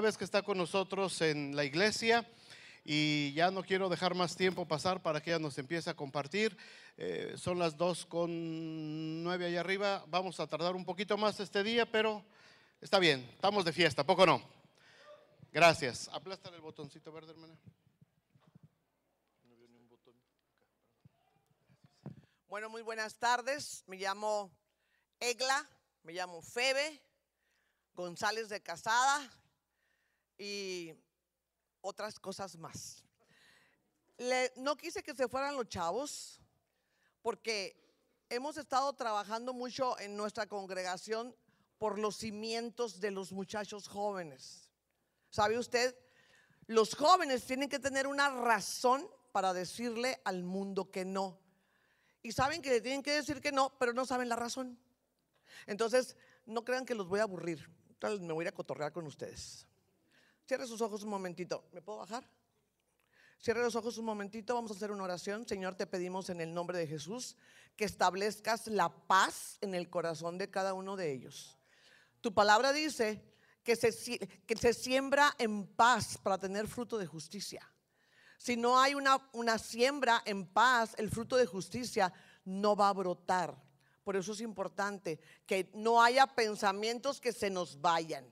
vez que está con nosotros en la iglesia y ya no quiero dejar más tiempo pasar para que ella nos empiece a compartir. Eh, son las 2 con 9 allá arriba. Vamos a tardar un poquito más este día, pero está bien, estamos de fiesta, poco no. Gracias. Aplastan el botoncito verde, hermana. Bueno, muy buenas tardes. Me llamo Egla, me llamo Febe González de Casada y otras cosas más. no quise que se fueran los chavos porque hemos estado trabajando mucho en nuestra congregación por los cimientos de los muchachos jóvenes. ¿Sabe usted? Los jóvenes tienen que tener una razón para decirle al mundo que no. Y saben que le tienen que decir que no, pero no saben la razón. Entonces, no crean que los voy a aburrir. me voy a cotorrear con ustedes. Cierre sus ojos un momentito. ¿Me puedo bajar? Cierre los ojos un momentito, vamos a hacer una oración. Señor, te pedimos en el nombre de Jesús que establezcas la paz en el corazón de cada uno de ellos. Tu palabra dice que se, que se siembra en paz para tener fruto de justicia. Si no hay una, una siembra en paz, el fruto de justicia no va a brotar. Por eso es importante que no haya pensamientos que se nos vayan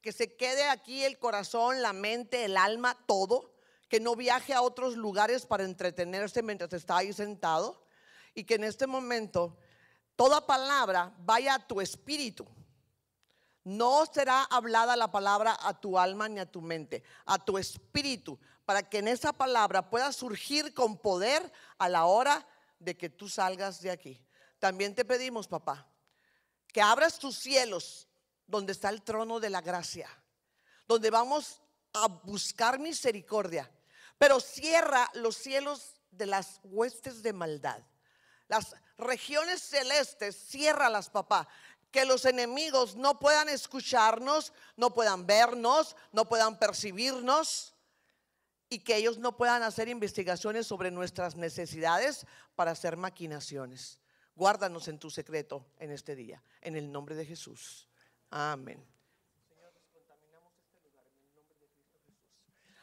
que se quede aquí el corazón, la mente, el alma, todo, que no viaje a otros lugares para entretenerse mientras está ahí sentado y que en este momento toda palabra vaya a tu espíritu. No será hablada la palabra a tu alma ni a tu mente, a tu espíritu, para que en esa palabra pueda surgir con poder a la hora de que tú salgas de aquí. También te pedimos, papá, que abras tus cielos donde está el trono de la gracia, donde vamos a buscar misericordia, pero cierra los cielos de las huestes de maldad. Las regiones celestes, ciérralas, papá. Que los enemigos no puedan escucharnos, no puedan vernos, no puedan percibirnos y que ellos no puedan hacer investigaciones sobre nuestras necesidades para hacer maquinaciones. Guárdanos en tu secreto en este día, en el nombre de Jesús. Amén.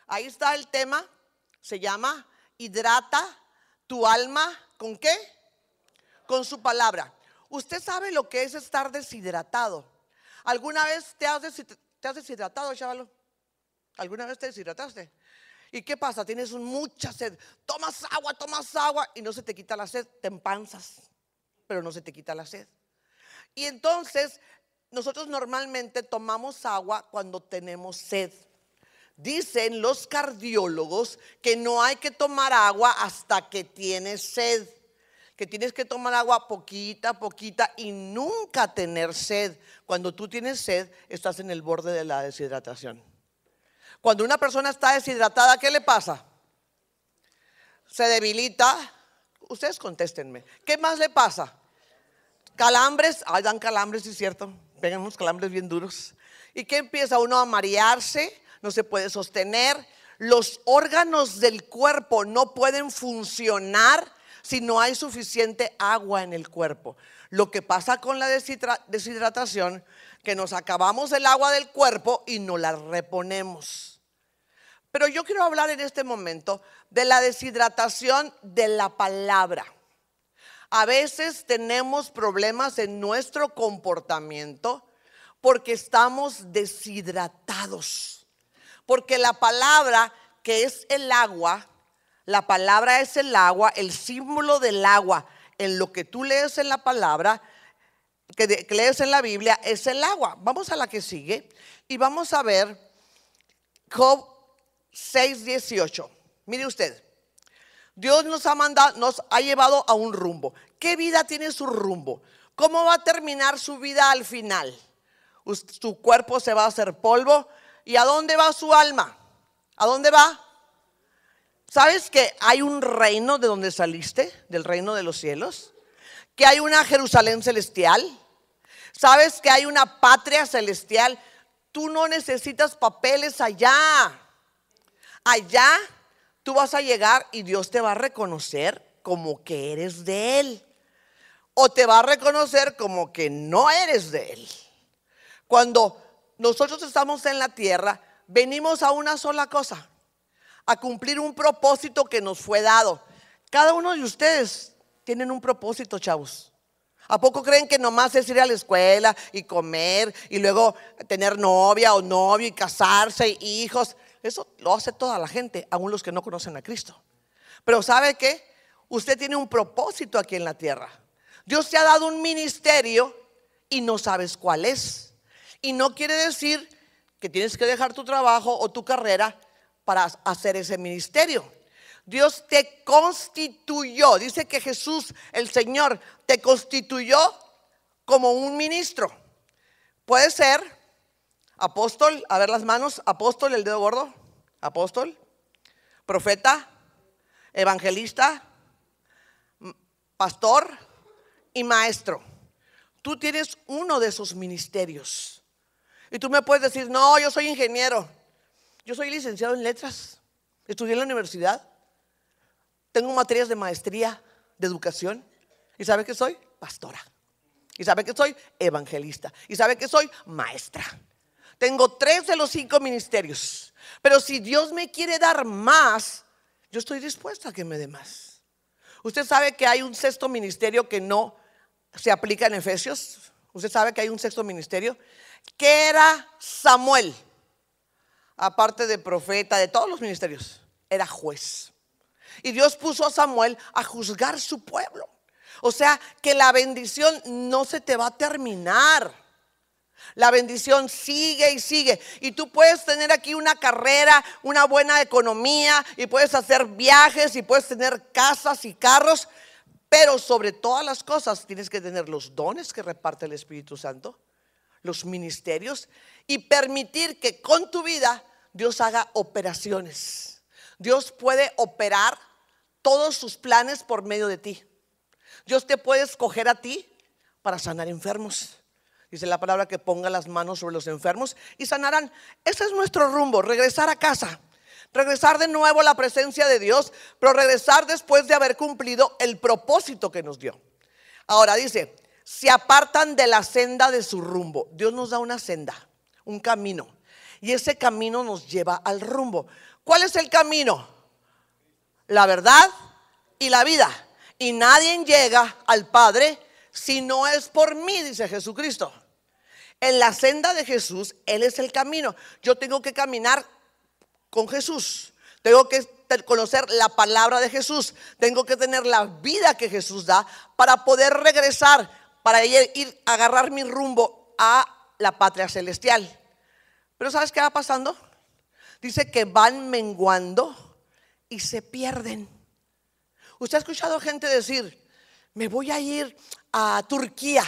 Ahí está el tema. Se llama hidrata tu alma con qué? Con su palabra. Usted sabe lo que es estar deshidratado. ¿Alguna vez te has, deshidratado, chaval? ¿Alguna vez te deshidrataste? ¿Y qué pasa? Tienes mucha sed. Tomas agua, tomas agua y no se te quita la sed. Te empanzas, pero no se te quita la sed. Y entonces nosotros normalmente tomamos agua cuando tenemos sed. Dicen los cardiólogos que no hay que tomar agua hasta que tienes sed, que tienes que tomar agua poquita poquita y nunca tener sed. Cuando tú tienes sed, estás en el borde de la deshidratación. Cuando una persona está deshidratada, ¿qué le pasa? Se debilita. Ustedes contéstenme. ¿Qué más le pasa? Calambres, ah, dan calambres, es cierto pegan unos calambres bien duros. ¿Y que empieza uno a marearse? No se puede sostener. Los órganos del cuerpo no pueden funcionar si no hay suficiente agua en el cuerpo. Lo que pasa con la deshidratación, que nos acabamos el agua del cuerpo y no la reponemos. Pero yo quiero hablar en este momento de la deshidratación de la palabra. A veces tenemos problemas en nuestro comportamiento porque estamos deshidratados. Porque la palabra que es el agua, la palabra es el agua, el símbolo del agua en lo que tú lees en la palabra, que, lees en la Biblia, es el agua. Vamos a la que sigue y vamos a ver Job 6:18. Mire usted, Dios nos ha mandado, nos ha llevado a un rumbo. ¿Qué vida tiene su rumbo? ¿Cómo va a terminar su vida al final? Su cuerpo se va a hacer polvo. ¿Y a dónde va su alma? ¿A dónde va? ¿Sabes que hay un reino de donde saliste, del reino de los cielos? ¿Que hay una Jerusalén celestial? ¿Sabes que hay una patria celestial? Tú no necesitas papeles allá. Allá tú vas a llegar y Dios te va a reconocer como que eres de Él o te va a reconocer como que no eres de Él. Cuando nosotros estamos en la tierra, venimos a una sola cosa, a cumplir un propósito que nos fue dado. Cada uno de ustedes tienen un propósito, chavos. ¿A poco creen que nomás es ir a la escuela y comer y luego tener novia o novio y casarse y hijos? Eso lo hace toda la gente, aún los que no conocen a Cristo. Pero ¿sabe qué? Usted tiene un propósito aquí en la tierra. Dios te ha dado un ministerio y no sabes cuál es. Y no quiere decir que tienes que dejar tu trabajo o tu carrera para hacer ese ministerio. Dios te constituyó. Dice que Jesús, el Señor, te constituyó como un ministro. Puede ser apóstol, a ver las manos, apóstol, el dedo gordo, apóstol, profeta, evangelista, pastor, y maestro. Tú tienes uno de esos ministerios. Y tú me puedes decir, no, yo soy ingeniero. Yo soy licenciado en letras. Estudié en la universidad. Tengo materias de maestría, de educación. ¿Y sabe que soy? Pastora. ¿Y sabe que soy? Evangelista. ¿Y sabe que soy? Maestra. Tengo tres de los cinco ministerios. Pero si Dios me quiere dar más, yo estoy dispuesta a que me dé más. ¿Usted sabe que hay un sexto ministerio que no se aplica en Efesios? ¿Usted sabe que hay un sexto ministerio? Que era Samuel, aparte de profeta, de todos los ministerios, era juez. Y Dios puso a Samuel a juzgar su pueblo. O sea, que la bendición no se te va a terminar. La bendición sigue y sigue. Y tú puedes tener aquí una carrera, una buena economía, y puedes hacer viajes, y puedes tener casas y carros, pero sobre todas las cosas tienes que tener los dones que reparte el Espíritu Santo, los ministerios, y permitir que con tu vida Dios haga operaciones. Dios puede operar todos sus planes por medio de ti. Dios te puede escoger a ti para sanar enfermos. Dice la palabra que ponga las manos sobre los enfermos y sanarán. Ese es nuestro rumbo, regresar a casa. Regresar de nuevo a la presencia de Dios, pero regresar después de haber cumplido el propósito que nos dio. Ahora dice, se apartan de la senda de su rumbo. Dios nos da una senda, un camino. Y ese camino nos lleva al rumbo. ¿Cuál es el camino? La verdad y la vida. Y nadie llega al Padre si no es por mí, dice Jesucristo. En la senda de Jesús, Él es el camino. Yo tengo que caminar con Jesús. Tengo que conocer la palabra de Jesús. Tengo que tener la vida que Jesús da para poder regresar, para ir a agarrar mi rumbo a la patria celestial. Pero ¿sabes qué va pasando? Dice que van menguando y se pierden. Usted ha escuchado gente decir, me voy a ir a Turquía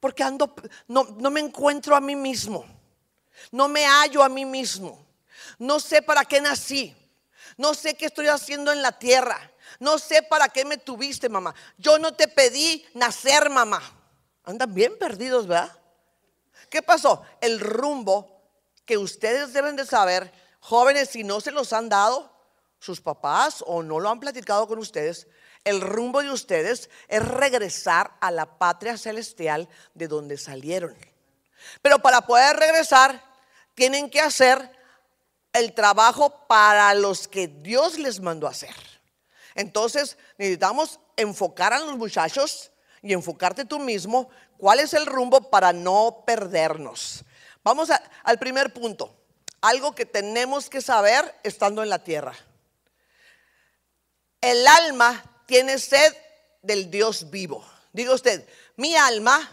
porque ando, no, no me encuentro a mí mismo, no me hallo a mí mismo, no sé para qué nací, no sé qué estoy haciendo en la tierra, no sé para qué me tuviste, mamá. Yo no te pedí nacer, mamá. Andan bien perdidos, ¿verdad? ¿Qué pasó? El rumbo que ustedes deben de saber, jóvenes, si no se los han dado sus papás o no lo han platicado con ustedes, el rumbo de ustedes es regresar a la patria celestial de donde salieron. Pero para poder regresar, tienen que hacer el trabajo para los que Dios les mandó a hacer. Entonces, necesitamos enfocar a los muchachos y enfocarte tú mismo cuál es el rumbo para no perdernos. Vamos al primer punto, algo que tenemos que saber estando en la tierra. El alma tiene sed del Dios vivo. Diga usted, mi alma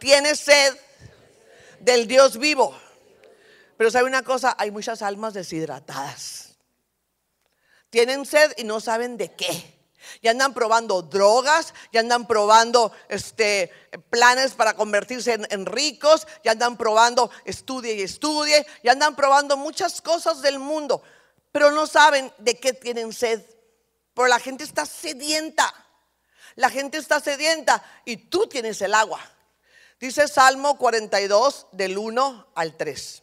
tiene sed del Dios vivo. Pero sabe una cosa, hay muchas almas deshidratadas. Tienen sed y no saben de qué. Ya andan probando drogas, ya andan probando este, planes para convertirse en, en, ricos, ya andan probando estudie y estudie, ya andan probando muchas cosas del mundo, pero no saben de qué tienen sed pero la gente está sedienta. La gente está sedienta y tú tienes el agua. Dice Salmo 42 del 1 al 3.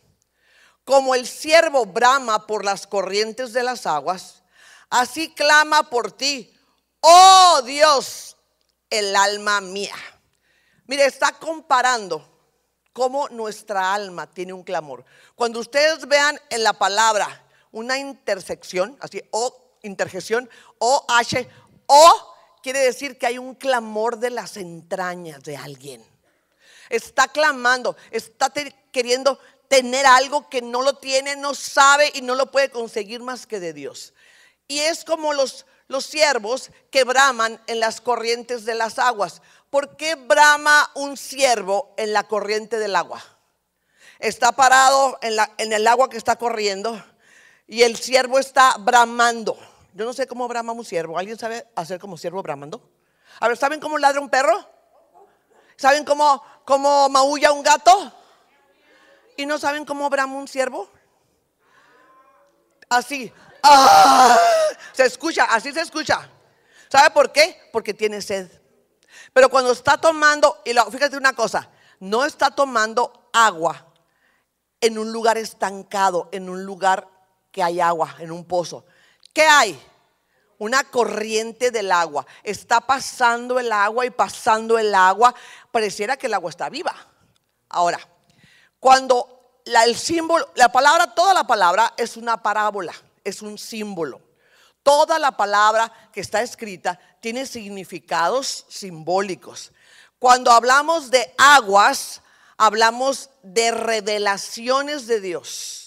Como el siervo brama por las corrientes de las aguas, así clama por ti, oh Dios, el alma mía. Mire, está comparando cómo nuestra alma tiene un clamor. Cuando ustedes vean en la palabra una intersección, así, o interjección o-H. O quiere decir que hay un clamor de las entrañas de alguien. Está clamando, está queriendo tener algo que no lo tiene, no sabe y no lo puede conseguir más que de Dios. Y es como los, los siervos que braman en las corrientes de las aguas. ¿Por qué brama un siervo en la corriente del agua? Está parado en, la, en el agua que está corriendo y el siervo está bramando. Yo no sé cómo brama un siervo. ¿Alguien sabe hacer como siervo bramando? A ver, ¿saben cómo ladra un perro? ¿Saben cómo, cómo maulla un gato? ¿Y no saben cómo brama un siervo? Así. ¡Ah! Se escucha, así se escucha. ¿Sabe por qué? Porque tiene sed. Pero cuando está tomando, y fíjate una cosa, no está tomando agua en un lugar estancado, en un lugar que hay agua, en un pozo. ¿Qué hay? Una corriente del agua. Está pasando el agua y pasando el agua. Pareciera que el agua está viva. Ahora, cuando el símbolo, la palabra, toda la palabra es una parábola, es un símbolo. Toda la palabra que está escrita tiene significados simbólicos. Cuando hablamos de aguas, hablamos de revelaciones de Dios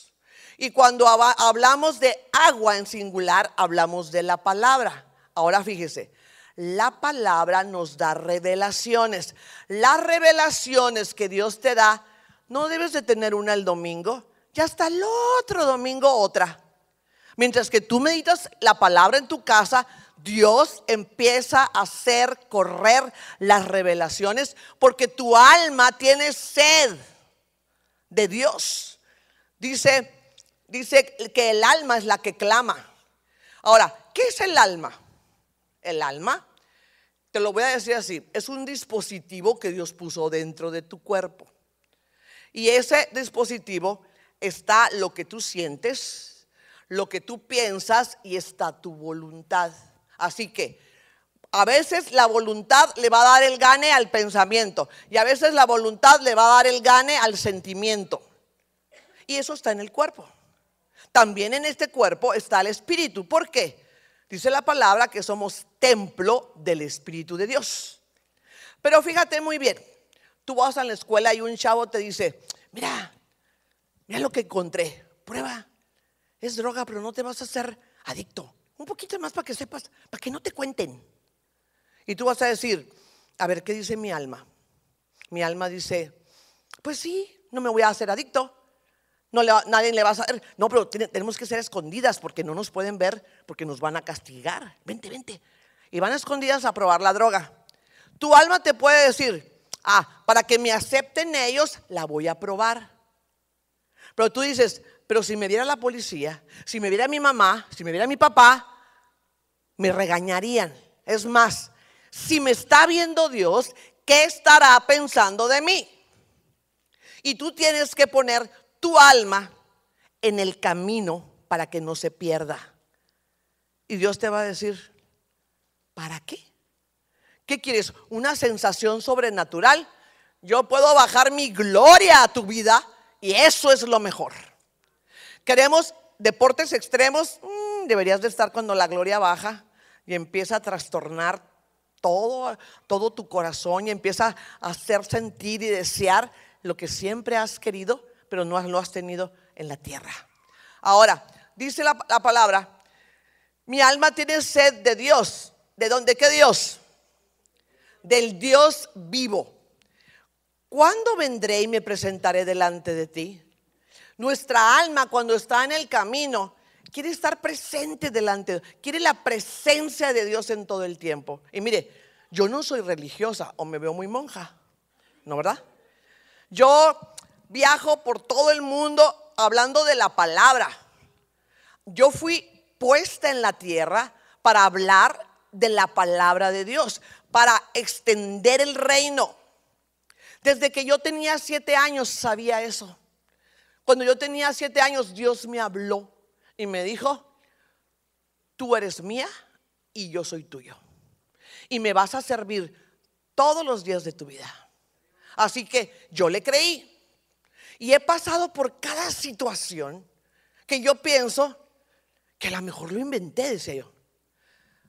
y cuando hablamos de agua en singular, hablamos de la palabra. Ahora fíjese, la palabra nos da revelaciones. Las revelaciones que Dios te da, no debes de tener una el domingo, ya hasta el otro domingo otra. Mientras que tú meditas la palabra en tu casa, Dios empieza a hacer correr las revelaciones porque tu alma tiene sed de Dios. Dice Dice que el alma es la que clama. Ahora, ¿qué es el alma? El alma, te lo voy a decir así, es un dispositivo que Dios puso dentro de tu cuerpo. Y ese dispositivo está lo que tú sientes, lo que tú piensas y está tu voluntad. Así que a veces la voluntad le va a dar el gane al pensamiento y a veces la voluntad le va a dar el gane al sentimiento. Y eso está en el cuerpo también en este cuerpo está el Espíritu. ¿Por qué? Dice la palabra que somos templo del Espíritu de Dios. Pero fíjate muy bien, tú vas a la escuela y un chavo te dice, mira, mira lo que encontré, prueba, es droga, pero no te vas a hacer adicto. Un poquito más para que sepas, para que no te cuenten. Y tú vas a decir, a ver, ¿qué dice mi alma? Mi alma dice, pues sí, no me voy a hacer adicto. No nadie le va a saber. No, pero tenemos que ser escondidas porque no nos pueden ver, porque nos van a castigar. Vente, vente. Y van escondidas a probar la droga. Tu alma te puede decir, ah, para que me acepten ellos, la voy a probar. Pero tú dices, pero si me viera la policía, si me viera mi mamá, si me viera mi papá, me regañarían. Es más, si me está viendo Dios, ¿qué estará pensando de mí? Y tú tienes que poner tu alma en el camino para que no se pierda. Y Dios te va a decir, ¿para qué? ¿Qué quieres? ¿Una sensación sobrenatural? Yo puedo bajar mi gloria a tu vida y eso es lo mejor. Queremos deportes extremos, mm, deberías de estar cuando la gloria baja y empieza a trastornar todo, todo tu corazón y empieza a hacer sentir y desear lo que siempre has querido pero no lo has tenido en la tierra. Ahora, dice la, palabra, mi alma tiene sed de Dios. ¿De dónde qué Dios? Del Dios vivo. ¿Cuándo vendré y me presentaré delante de ti? Nuestra alma cuando está en el camino quiere estar presente delante, quiere la presencia de Dios en todo el tiempo. Y mire, yo no soy religiosa o me veo muy monja, ¿no verdad? Yo viajo por todo el mundo hablando de la palabra. Yo fui puesta en la tierra para hablar de la palabra de Dios, para extender el reino. Desde que yo tenía siete años sabía eso. Cuando yo tenía siete años, Dios me habló y me dijo, tú eres mía y yo soy tuyo. Y me vas a servir todos los días de tu vida. Así que yo le creí. Y he pasado por cada situación que yo pienso que a lo mejor lo inventé, decía yo.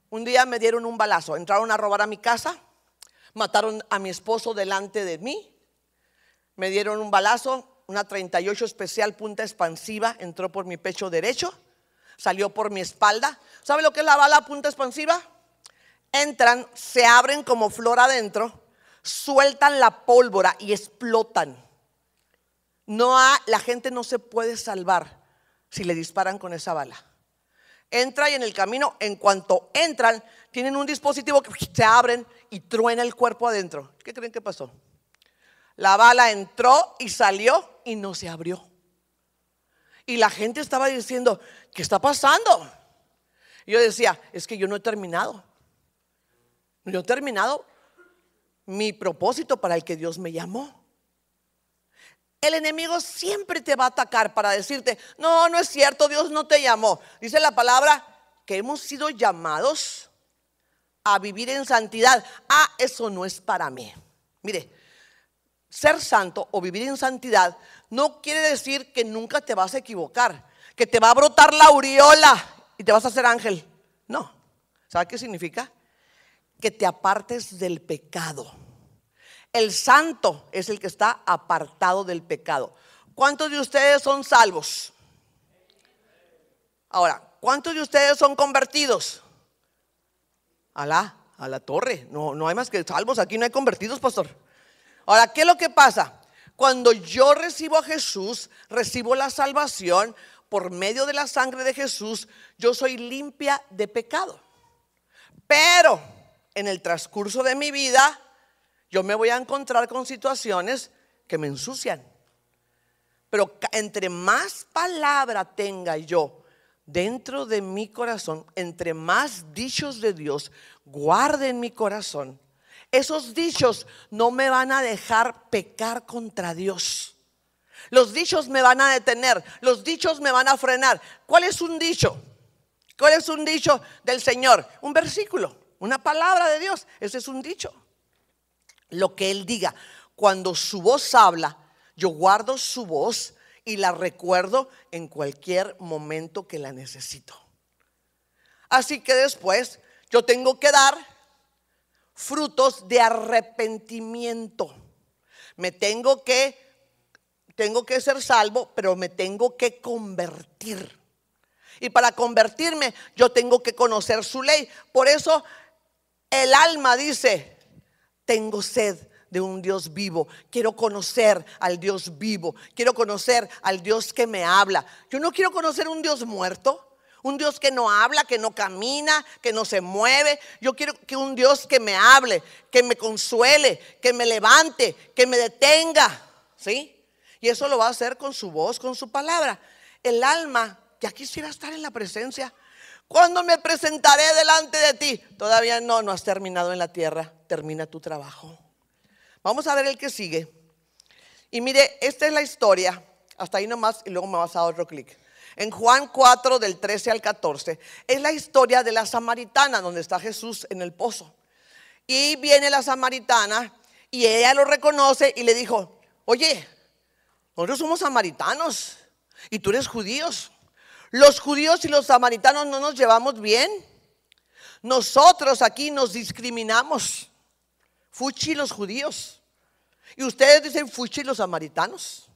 Un día me dieron un balazo, entraron a robar a mi casa, mataron a mi esposo delante de mí, me dieron un balazo, una 38 especial punta expansiva, entró por mi pecho derecho, salió por mi espalda. ¿Sabe lo que es la bala punta expansiva? Entran, se abren como flor adentro, sueltan la pólvora y explotan. No la gente no se puede salvar si le disparan con esa bala. Entra y en el camino, en cuanto entran, tienen un dispositivo que se abren y truena el cuerpo adentro. ¿Qué creen que pasó? La bala entró y salió y no se abrió. Y la gente estaba diciendo, ¿qué está pasando? yo decía, es que yo no he terminado. Yo he terminado mi propósito para el que Dios me llamó. El enemigo siempre te va a atacar para decirte, no, no es cierto, Dios no te llamó. Dice la palabra que hemos sido llamados a vivir en santidad. Ah, eso no es para mí. Mire, ser santo o vivir en santidad no quiere decir que nunca te vas a equivocar, que te va a brotar la aureola y te vas a hacer ángel. No. ¿Sabe qué significa? Que te apartes del pecado. El santo es el que está apartado del pecado. ¿Cuántos de ustedes son salvos? Ahora, ¿cuántos de ustedes son convertidos? Alá, a la torre. No, no hay más que salvos, aquí no hay convertidos, pastor. Ahora, ¿qué es lo que pasa? Cuando yo recibo a Jesús, recibo la salvación por medio de la sangre de Jesús, yo soy limpia de pecado. Pero en el transcurso de mi vida, yo me voy a encontrar con situaciones que me ensucian. Pero entre más palabra tenga yo dentro de mi corazón, entre más dichos de Dios guarde en mi corazón, esos dichos no me van a dejar pecar contra Dios. Los dichos me van a detener, los dichos me van a frenar. ¿Cuál es un dicho? ¿Cuál es un dicho del Señor? Un versículo, una palabra de Dios. Ese es un dicho lo que Él diga. Cuando su voz habla, yo guardo su voz y la recuerdo en cualquier momento que la necesito. Así que después yo tengo que dar frutos de arrepentimiento. Me tengo que, tengo que ser salvo, pero me tengo que convertir. Y para convertirme yo tengo que conocer su ley. Por eso el alma dice, tengo sed de un Dios vivo. Quiero conocer al Dios vivo. Quiero conocer al Dios que me habla. Yo no quiero conocer un Dios muerto. Un Dios que no habla, que no camina, que no se mueve. Yo quiero que un Dios que me hable, que me consuele, que me levante, que me detenga. ¿Sí? Y eso lo va a hacer con su voz, con su palabra. El alma ya quisiera estar en la presencia. ¿Cuándo me presentaré delante de ti? Todavía no, no has terminado en la tierra termina tu trabajo. Vamos a ver el que sigue. Y mire, esta es la historia. Hasta ahí nomás y luego me vas a otro clic. En Juan 4 del 13 al 14 es la historia de la samaritana donde está Jesús en el pozo. Y viene la samaritana y ella lo reconoce y le dijo, oye, nosotros somos samaritanos y tú eres judíos. Los judíos y los samaritanos no nos llevamos bien. Nosotros aquí nos discriminamos fuchi los judíos. Y ustedes dicen fuchi los samaritanos.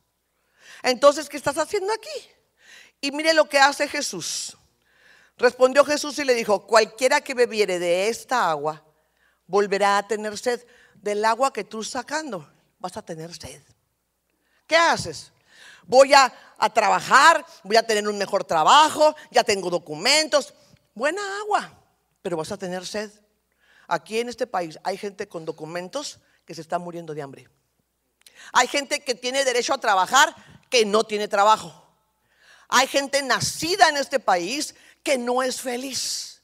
Entonces, ¿qué estás haciendo aquí? Y mire lo que hace Jesús. Respondió Jesús y le dijo, cualquiera que bebiere de esta agua volverá a tener sed. Del agua que tú sacando vas a tener sed. ¿Qué haces? Voy a, a trabajar, voy a tener un mejor trabajo, ya tengo documentos, buena agua, pero vas a tener sed. Aquí en este país hay gente con documentos que se está muriendo de hambre. Hay gente que tiene derecho a trabajar que no tiene trabajo. Hay gente nacida en este país que no es feliz.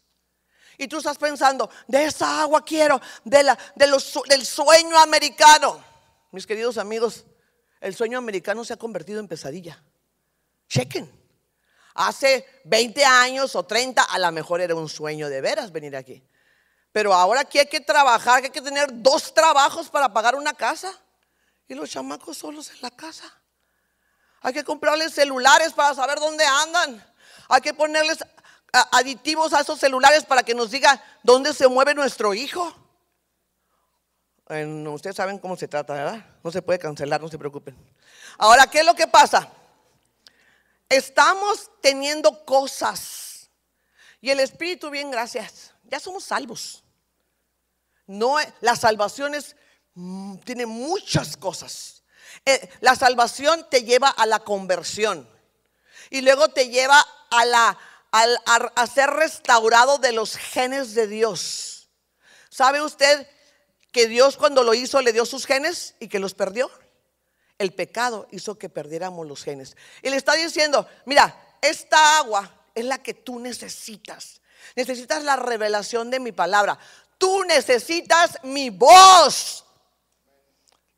Y tú estás pensando, de esa agua quiero, de la, de del sueño americano. Mis queridos amigos, el sueño americano se ha convertido en pesadilla. Chequen. Hace 20 años o 30 a lo mejor era un sueño de veras venir aquí. Pero ahora aquí hay que trabajar, hay que tener dos trabajos para pagar una casa. Y los chamacos solos en la casa. Hay que comprarles celulares para saber dónde andan. Hay que ponerles aditivos a esos celulares para que nos diga dónde se mueve nuestro hijo. ustedes saben cómo se trata, ¿verdad? No se puede cancelar, no se preocupen. Ahora, ¿qué es lo que pasa? Estamos teniendo cosas. Y el Espíritu, bien, gracias. Ya somos salvos. No, eh, la salvación mm, tiene muchas cosas. Eh, la salvación te lleva a la conversión y luego te lleva a, la, a, a ser restaurado de los genes de Dios. ¿Sabe usted que Dios cuando lo hizo le dio sus genes y que los perdió? El pecado hizo que perdiéramos los genes. Y le está diciendo, mira, esta agua es la que tú necesitas. Necesitas la revelación de mi palabra. Tú necesitas mi voz.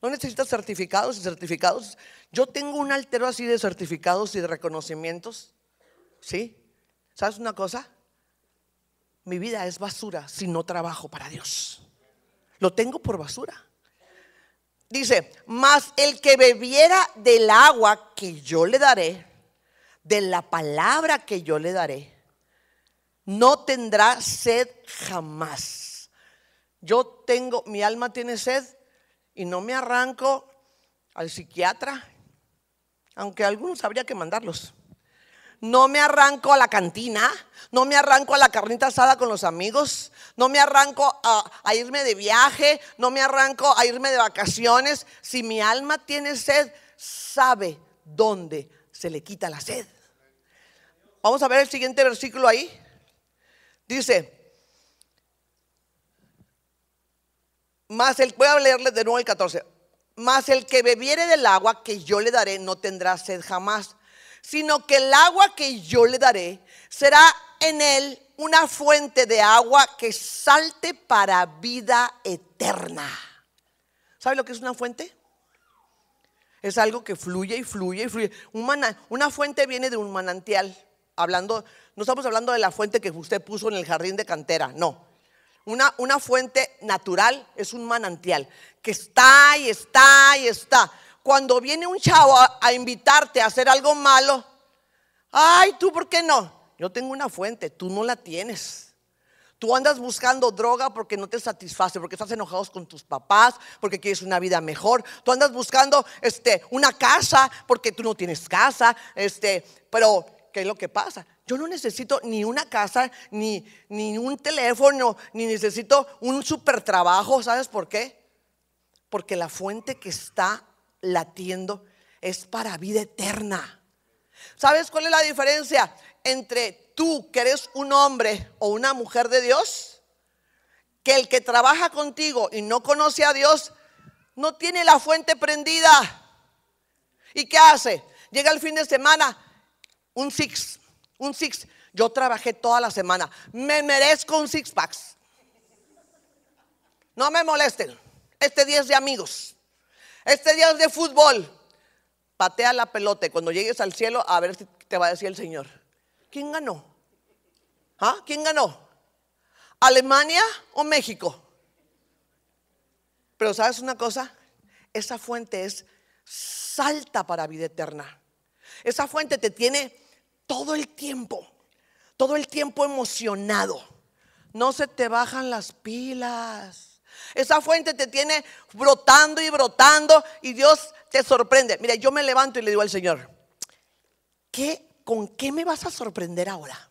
No necesitas certificados y certificados. Yo tengo un altero así de certificados y de reconocimientos. ¿Sí? ¿Sabes una cosa? Mi vida es basura si no trabajo para Dios. Lo tengo por basura. Dice, mas el que bebiera del agua que yo le daré, de la palabra que yo le daré, no tendrá sed jamás. Yo tengo, mi alma tiene sed y no me arranco al psiquiatra, aunque algunos habría que mandarlos. No me arranco a la cantina, no me arranco a la carnita asada con los amigos, no me arranco a, a irme de viaje, no me arranco a irme de vacaciones. Si mi alma tiene sed, sabe dónde se le quita la sed. Vamos a ver el siguiente versículo ahí. Dice, más el, voy a leerles de nuevo el 14, más el que bebiere del agua que yo le daré no tendrá sed jamás, sino que el agua que yo le daré será en él una fuente de agua que salte para vida eterna. ¿Sabe lo que es una fuente? Es algo que fluye y fluye y fluye. una fuente viene de un manantial, hablando no estamos hablando de la fuente que usted puso en el jardín de cantera, no. Una, una fuente natural es un manantial que está y está y está. Cuando viene un chavo a, invitarte a hacer algo malo, ay, tú, ¿por qué no? Yo tengo una fuente, tú no la tienes. Tú andas buscando droga porque no te satisface, porque estás enojado con tus papás, porque quieres una vida mejor. Tú andas buscando este, una casa porque tú no tienes casa. Este, pero, ¿qué es lo que pasa? Yo no necesito ni una casa, ni, un teléfono, ni necesito un super trabajo. ¿Sabes por qué? Porque la fuente que está latiendo es para vida eterna. ¿Sabes cuál es la diferencia entre tú que eres un hombre o una mujer de Dios? Que el que trabaja contigo y no conoce a Dios no tiene la fuente prendida. ¿Y qué hace? Llega el fin de semana, un six un six. Yo trabajé toda la semana. Me merezco un six packs. No me molesten. Este día es de amigos. Este día es de fútbol. Patea la pelota. cuando llegues al cielo, a ver si te va a decir el Señor. ¿Quién ganó? ¿Ah? ¿Quién ganó? ¿Alemania o México? Pero sabes una cosa, esa fuente es salta para vida eterna. Esa fuente te tiene todo el tiempo, todo el tiempo emocionado. No se te bajan las pilas. Esa fuente te tiene brotando y brotando y Dios te sorprende. Mira, yo me levanto y le digo al Señor, ¿qué, ¿con qué me vas a sorprender ahora?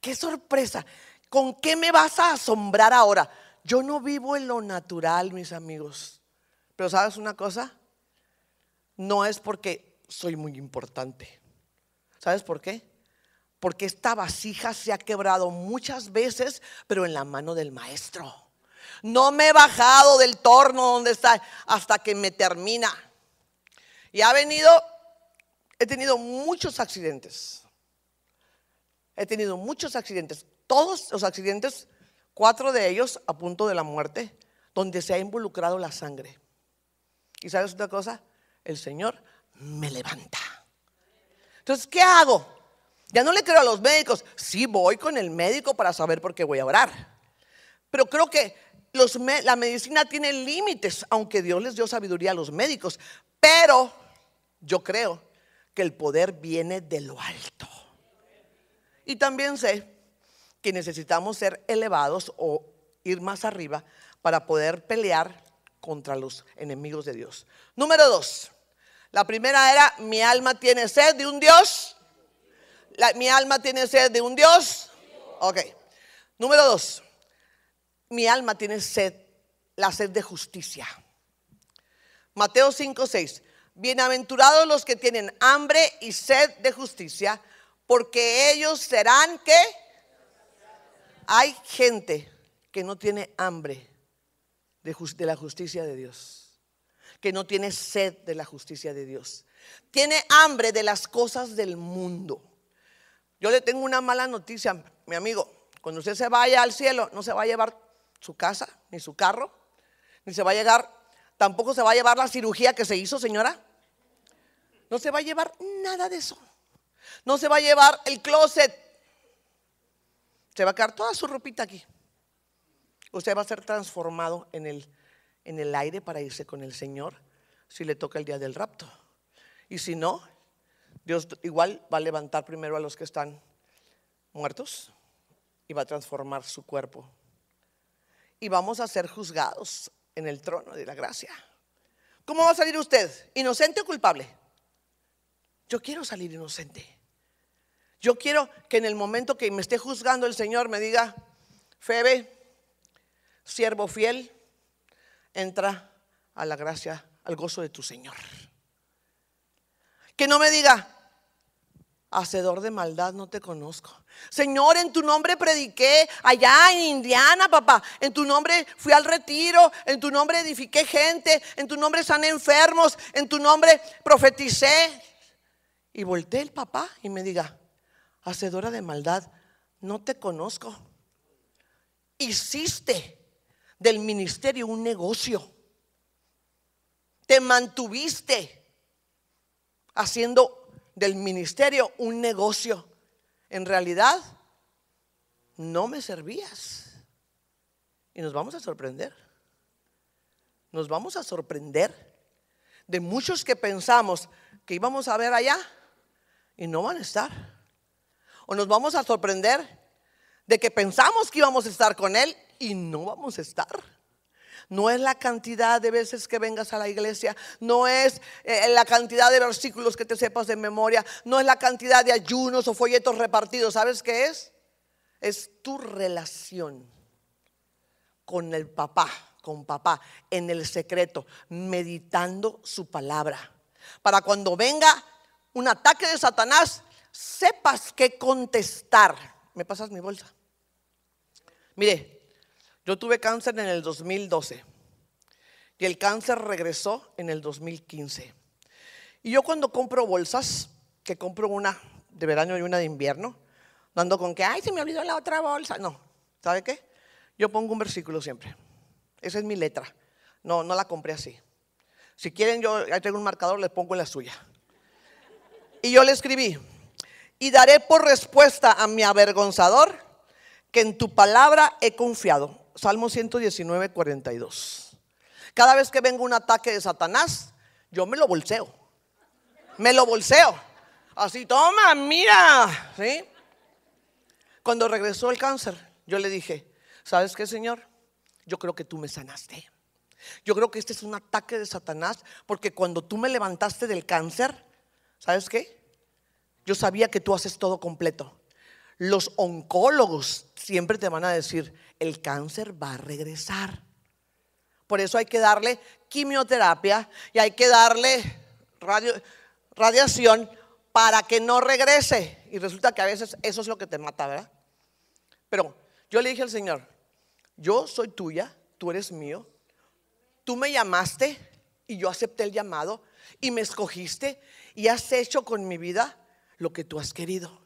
¿Qué sorpresa? ¿Con qué me vas a asombrar ahora? Yo no vivo en lo natural, mis amigos. Pero ¿sabes una cosa? No es porque soy muy importante. ¿Sabes por qué? Porque esta vasija se ha quebrado muchas veces, pero en la mano del maestro. No me he bajado del torno donde está hasta que me termina. Y ha venido, he tenido muchos accidentes. He tenido muchos accidentes. Todos los accidentes, cuatro de ellos a punto de la muerte, donde se ha involucrado la sangre. ¿Y sabes otra cosa? El Señor me levanta. Entonces, ¿qué hago? Ya no le creo a los médicos. Sí, voy con el médico para saber por qué voy a orar. Pero creo que la medicina tiene límites, aunque Dios les dio sabiduría a los médicos. Pero yo creo que el poder viene de lo alto. Y también sé que necesitamos ser elevados o ir más arriba para poder pelear contra los enemigos de Dios. Número dos, la primera era, mi alma tiene sed de un Dios. mi alma tiene sed de un Dios. Ok. Número dos, mi alma tiene sed, la sed de justicia. Mateo 5, 6. Bienaventurados los que tienen hambre y sed de justicia, porque ellos serán que hay gente que no tiene hambre de la justicia de Dios que no tiene sed de la justicia de Dios. Tiene hambre de las cosas del mundo. Yo le tengo una mala noticia, mi amigo. Cuando usted se vaya al cielo, no se va a llevar su casa, ni su carro, ni se va a llegar, tampoco se va a llevar la cirugía que se hizo, señora. No se va a llevar nada de eso. No se va a llevar el closet. Se va a quedar toda su ropita aquí. Usted va a ser transformado en el en el aire para irse con el Señor si le toca el día del rapto. Y si no, Dios igual va a levantar primero a los que están muertos y va a transformar su cuerpo. Y vamos a ser juzgados en el trono de la gracia. ¿Cómo va a salir usted? ¿Inocente o culpable? Yo quiero salir inocente. Yo quiero que en el momento que me esté juzgando el Señor me diga, Febe, siervo fiel, entra a la gracia, al gozo de tu Señor. Que no me diga, hacedor de maldad, no te conozco. Señor, en tu nombre prediqué allá en Indiana, papá. En tu nombre fui al retiro, en tu nombre edifiqué gente, en tu nombre sané enfermos, en tu nombre profeticé. Y volteé el papá y me diga, hacedora de maldad, no te conozco. Hiciste del ministerio un negocio. Te mantuviste haciendo del ministerio un negocio. En realidad, no me servías. Y nos vamos a sorprender. Nos vamos a sorprender de muchos que pensamos que íbamos a ver allá y no van a estar. O nos vamos a sorprender de que pensamos que íbamos a estar con Él y no vamos a estar. No es la cantidad de veces que vengas a la iglesia, no es eh, la cantidad de versículos que te sepas de memoria, no es la cantidad de ayunos o folletos repartidos, ¿sabes qué es? Es tu relación con el papá, con papá, en el secreto, meditando su palabra. Para cuando venga un ataque de Satanás, sepas qué contestar. ¿Me pasas mi bolsa? Mire, yo tuve cáncer en el 2012 y el cáncer regresó en el 2015. Y yo cuando compro bolsas, que compro una de verano y una de invierno, no ando con que, ay, se me olvidó la otra bolsa. No, ¿sabe qué? Yo pongo un versículo siempre. Esa es mi letra. No, no la compré así. Si quieren, yo ahí tengo un marcador, les pongo la suya. Y yo le escribí, y daré por respuesta a mi avergonzador que en tu palabra he confiado. Salmo 119, 42. Cada vez que vengo un ataque de Satanás, yo me lo bolseo. Me lo bolseo. Así, toma, mira. ¿Sí? Cuando regresó el cáncer, yo le dije, ¿sabes qué, Señor? Yo creo que tú me sanaste. Yo creo que este es un ataque de Satanás, porque cuando tú me levantaste del cáncer, ¿sabes qué? Yo sabía que tú haces todo completo. Los oncólogos siempre te van a decir, el cáncer va a regresar. Por eso hay que darle quimioterapia y hay que darle radiación para que no regrese. Y resulta que a veces eso es lo que te mata, ¿verdad? Pero yo le dije al Señor, yo soy tuya, tú eres mío, tú me llamaste y yo acepté el llamado y me escogiste y has hecho con mi vida lo que tú has querido.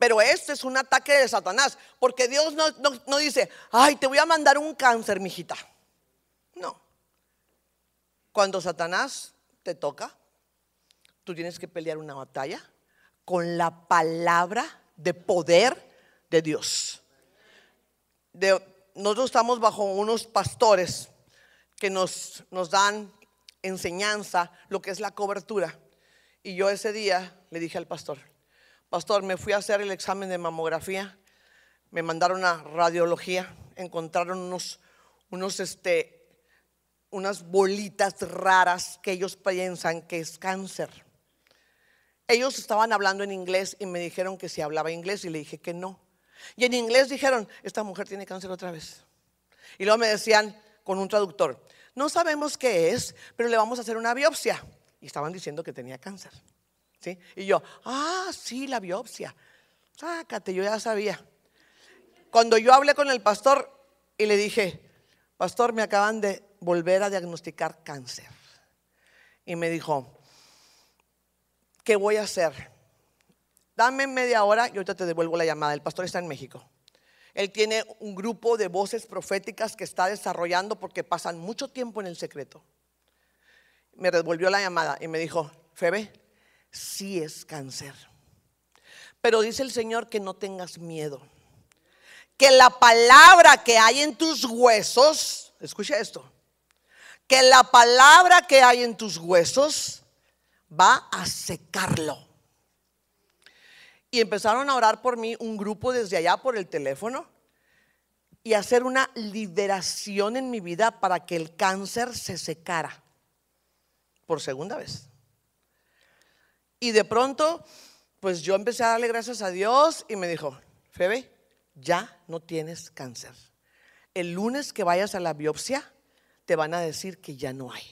Pero este es un ataque de Satanás, porque Dios no, dice, ay, te voy a mandar un cáncer, mijita. No. Cuando Satanás te toca, tú tienes que pelear una batalla con la palabra de poder de Dios. nosotros estamos bajo unos pastores que nos, nos dan enseñanza, lo que es la cobertura. Y yo ese día le dije al pastor, Pastor, me fui a hacer el examen de mamografía, me mandaron a radiología, encontraron unos, unos este, unas bolitas raras que ellos piensan que es cáncer. Ellos estaban hablando en inglés y me dijeron que si hablaba inglés y le dije que no. Y en inglés dijeron, esta mujer tiene cáncer otra vez. Y luego me decían con un traductor, no sabemos qué es, pero le vamos a hacer una biopsia. Y estaban diciendo que tenía cáncer. Y yo, ah, sí, la biopsia. Sácate, yo ya sabía. Cuando yo hablé con el pastor y le dije, pastor, me acaban de volver a diagnosticar cáncer. Y me dijo, ¿qué voy a hacer? Dame media hora y ahorita te devuelvo la llamada. El pastor está en México. Él tiene un grupo de voces proféticas que está desarrollando porque pasan mucho tiempo en el secreto. Me devolvió la llamada y me dijo, Febe, sí es cáncer. Pero dice el Señor que no tengas miedo. Que la palabra que hay en tus huesos, escucha esto, que la palabra que hay en tus huesos va a secarlo. Y empezaron a orar por mí un grupo desde allá por el teléfono y hacer una liberación en mi vida para que el cáncer se secara por segunda vez. Y de pronto, pues yo empecé a darle gracias a Dios y me dijo, Febe, ya no tienes cáncer. El lunes que vayas a la biopsia, te van a decir que ya no hay.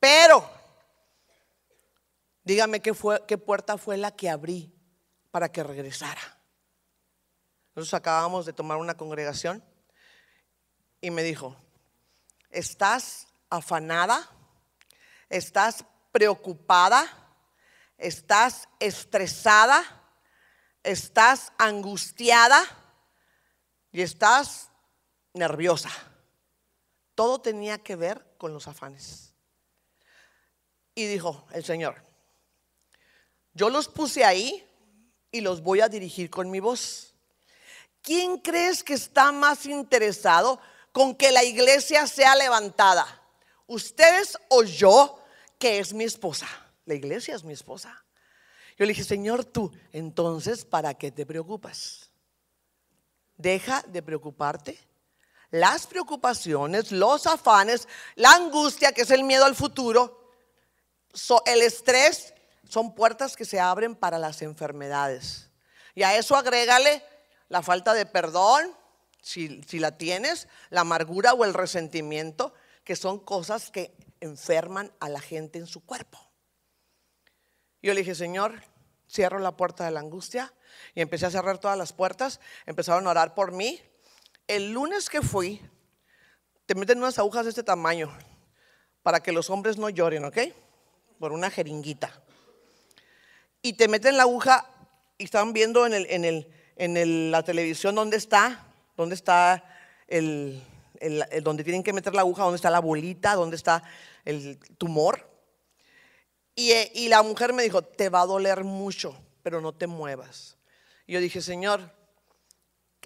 Pero, dígame qué, fue, qué puerta fue la que abrí para que regresara. Nosotros acabamos de tomar una congregación y me dijo, estás afanada, estás preocupada, estás estresada, estás angustiada y estás nerviosa. Todo tenía que ver con los afanes. Y dijo el Señor, yo los puse ahí y los voy a dirigir con mi voz. ¿Quién crees que está más interesado con que la iglesia sea levantada? ¿Ustedes o yo, que es mi esposa? La iglesia es mi esposa. Yo le dije, Señor, tú, entonces, ¿para qué te preocupas? Deja de preocuparte. Las preocupaciones, los afanes, la angustia, que es el miedo al futuro, el estrés, son puertas que se abren para las enfermedades. Y a eso agrégale la falta de perdón, si, si, la tienes, la amargura o el resentimiento, que son cosas que enferman a la gente en su cuerpo. Yo le dije, Señor, cierro la puerta de la angustia. Y empecé a cerrar todas las puertas. Empezaron a orar por mí. El lunes que fui, te meten unas agujas de este tamaño para que los hombres no lloren, ¿ok? Por una jeringuita. Y te meten la aguja y estaban viendo en, el, el, en la televisión dónde está, dónde está el, donde tienen que meter la aguja, dónde está la bolita, dónde está el tumor. Eh, y, la mujer me dijo, te va a doler mucho, pero no te muevas. Y yo dije, Señor,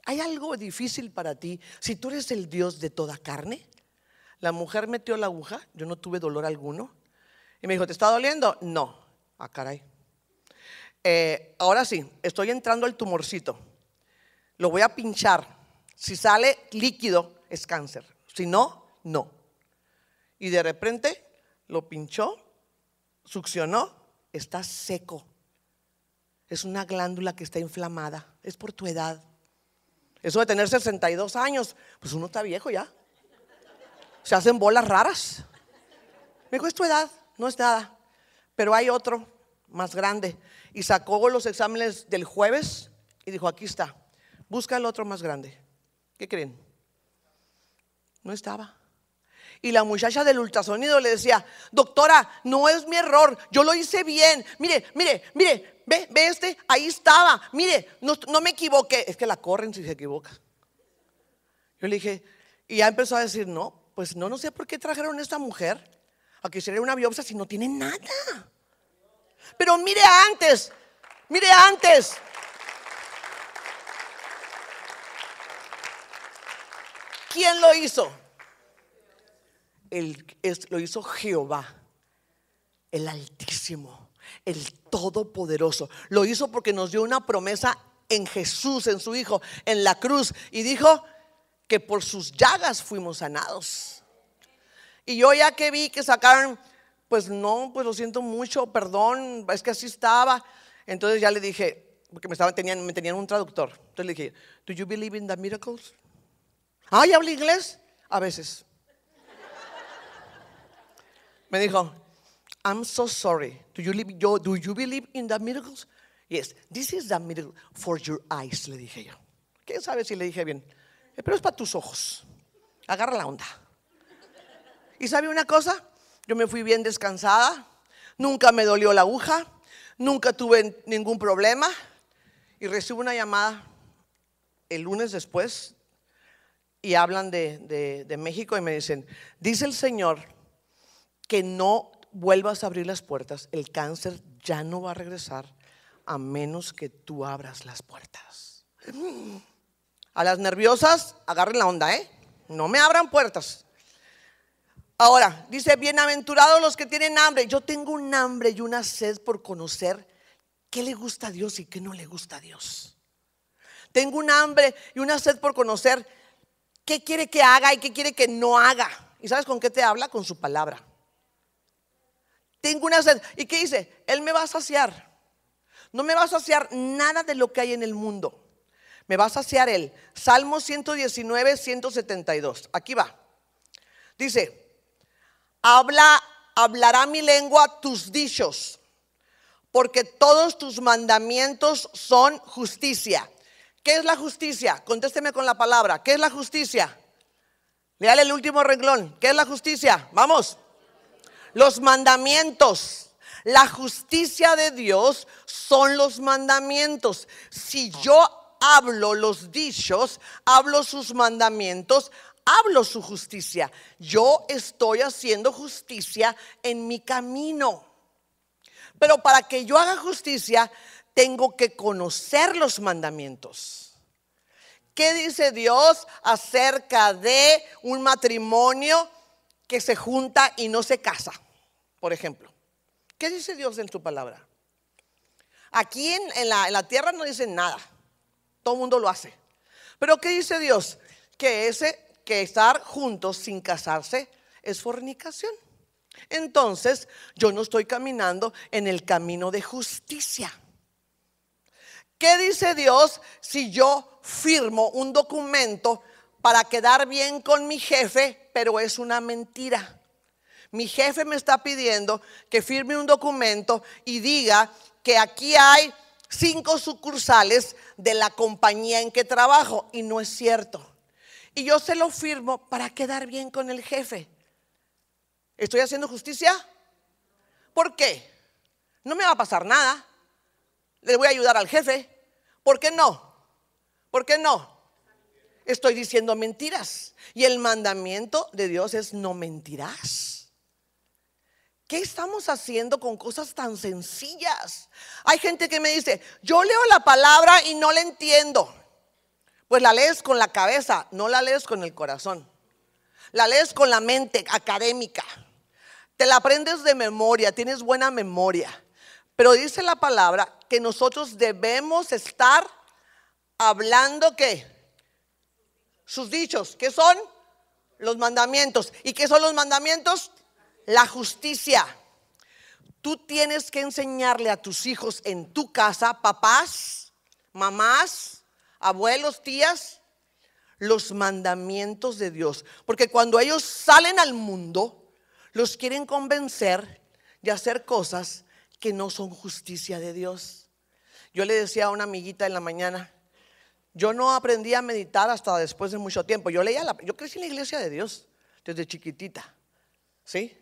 ¿hay algo difícil para ti si tú eres el Dios de toda carne? La mujer metió la aguja, yo no tuve dolor alguno. Y me dijo, ¿te está doliendo? No. a ah, caray. Eh, ahora sí, estoy entrando al tumorcito. Lo voy a pinchar. Si sale líquido, es cáncer. Si no, no. Y de repente lo pinchó succionó, está seco. Es una glándula que está inflamada. Es por tu edad. Eso de tener 62 años, pues uno está viejo ya. Se hacen bolas raras. Me dijo, es tu edad, no es nada. Pero hay otro más grande. Y sacó los exámenes del jueves y dijo, aquí está. Busca el otro más grande. ¿Qué creen? No estaba. Y la muchacha del ultrasonido le decía, doctora, no es mi error, yo lo hice bien. Mire, mire, mire, ve, ve este, ahí estaba. Mire, no, me equivoqué. Es que la corren si se equivoca. Yo le dije, y ya empezó a decir, no, pues no, no sé por qué trajeron a esta mujer a que hiciera una biopsia si no tiene nada. Pero mire antes, mire antes. ¿Quién lo hizo? es, lo hizo Jehová, el Altísimo, el Todopoderoso. Lo hizo porque nos dio una promesa en Jesús, en su Hijo, en la cruz, y dijo que por sus llagas fuimos sanados. Y yo ya que vi que sacaron, pues no, pues lo siento mucho, perdón, es que así estaba. Entonces ya le dije, porque me, tenían, un traductor. Entonces le dije, ¿Do you believe in the miracles? Ah, habla inglés? A veces me dijo, I'm so sorry. Do you, do you believe in the miracles? Yes, this is the miracle for your eyes, le dije yo. ¿Quién sabe si le dije bien? Eh, pero es para tus ojos. Agarra la onda. ¿Y sabe una cosa? Yo me fui bien descansada, nunca me dolió la aguja, nunca tuve ningún problema y recibo una llamada el lunes después y hablan de, de, de México y me dicen, dice el Señor que no vuelvas a abrir las puertas, el cáncer ya no va a regresar a menos que tú abras las puertas. A las nerviosas, agarren la onda, ¿eh? No me abran puertas. Ahora, dice, bienaventurados los que tienen hambre. Yo tengo un hambre y una sed por conocer qué le gusta a Dios y qué no le gusta a Dios. Tengo un hambre y una sed por conocer qué quiere que haga y qué quiere que no haga. ¿Y sabes con qué te habla? Con su palabra tengo una sed. ¿Y qué dice? Él me va a saciar. No me va a saciar nada de lo que hay en el mundo. Me va a saciar Él. Salmo 119, 172. Aquí va. Dice, habla, hablará mi lengua tus dichos, porque todos tus mandamientos son justicia. ¿Qué es la justicia? Contésteme con la palabra. ¿Qué es la justicia? Leale el último renglón. ¿Qué es la justicia? Vamos los mandamientos. La justicia de Dios son los mandamientos. Si yo hablo los dichos, hablo sus mandamientos, hablo su justicia. Yo estoy haciendo justicia en mi camino. Pero para que yo haga justicia, tengo que conocer los mandamientos. ¿Qué dice Dios acerca de un matrimonio que se junta y no se casa? Por ejemplo, ¿qué dice Dios en su palabra? Aquí en, la, tierra no dicen nada. Todo el mundo lo hace. Pero ¿qué dice Dios? Que ese, que estar juntos sin casarse es fornicación. Entonces, yo no estoy caminando en el camino de justicia. ¿Qué dice Dios si yo firmo un documento para quedar bien con mi jefe, pero es una mentira? Mi jefe me está pidiendo que firme un documento y diga que aquí hay cinco sucursales de la compañía en que trabajo y no es cierto. Y yo se lo firmo para quedar bien con el jefe. ¿Estoy haciendo justicia? ¿Por qué? No me va a pasar nada. Le voy a ayudar al jefe. ¿Por qué no? ¿Por qué no? Estoy diciendo mentiras. Y el mandamiento de Dios es no mentirás. ¿Qué estamos haciendo con cosas tan sencillas? Hay gente que me dice, yo leo la palabra y no la entiendo. Pues la lees con la cabeza, no la lees con el corazón. La lees con la mente académica. Te la aprendes de memoria, tienes buena memoria. Pero dice la palabra que nosotros debemos estar hablando que sus dichos, que son los mandamientos. ¿Y qué son los mandamientos? La justicia. Tú tienes que enseñarle a tus hijos en tu casa, papás, mamás, abuelos, tías, los mandamientos de Dios. Porque cuando ellos salen al mundo, los quieren convencer de hacer cosas que no son justicia de Dios. Yo le decía a una amiguita en la mañana, yo no aprendí a meditar hasta después de mucho tiempo. Yo leía, la, yo crecí en la iglesia de Dios desde chiquitita, ¿sí?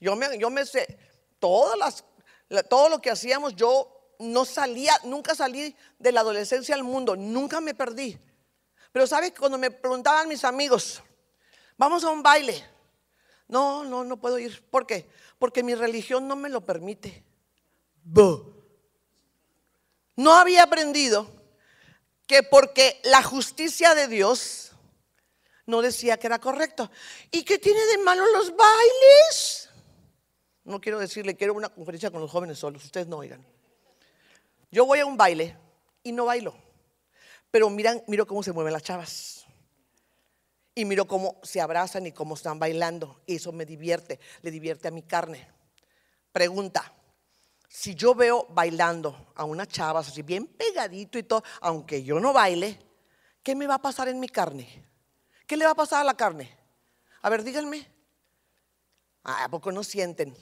Yo me, yo me sé, todas las, todo lo que hacíamos, yo no salía, nunca salí de la adolescencia al mundo, nunca me perdí. Pero sabes, que cuando me preguntaban mis amigos, vamos a un baile. No, no, no puedo ir. ¿Por qué? Porque mi religión no me lo permite. No había aprendido que porque la justicia de Dios no decía que era correcto. ¿Y qué tiene de malo los bailes? no quiero decirle, quiero una conferencia con los jóvenes solos, ustedes no oigan. Yo voy a un baile y no bailo, pero miran, miro cómo se mueven las chavas. Y miro cómo se abrazan y cómo están bailando. Y eso me divierte, le divierte a mi carne. Pregunta, si yo veo bailando a una chava, así bien pegadito y todo, aunque yo no baile, ¿qué me va a pasar en mi carne? ¿Qué le va a pasar a la carne? A ver, díganme. Ah, ¿A poco no sienten?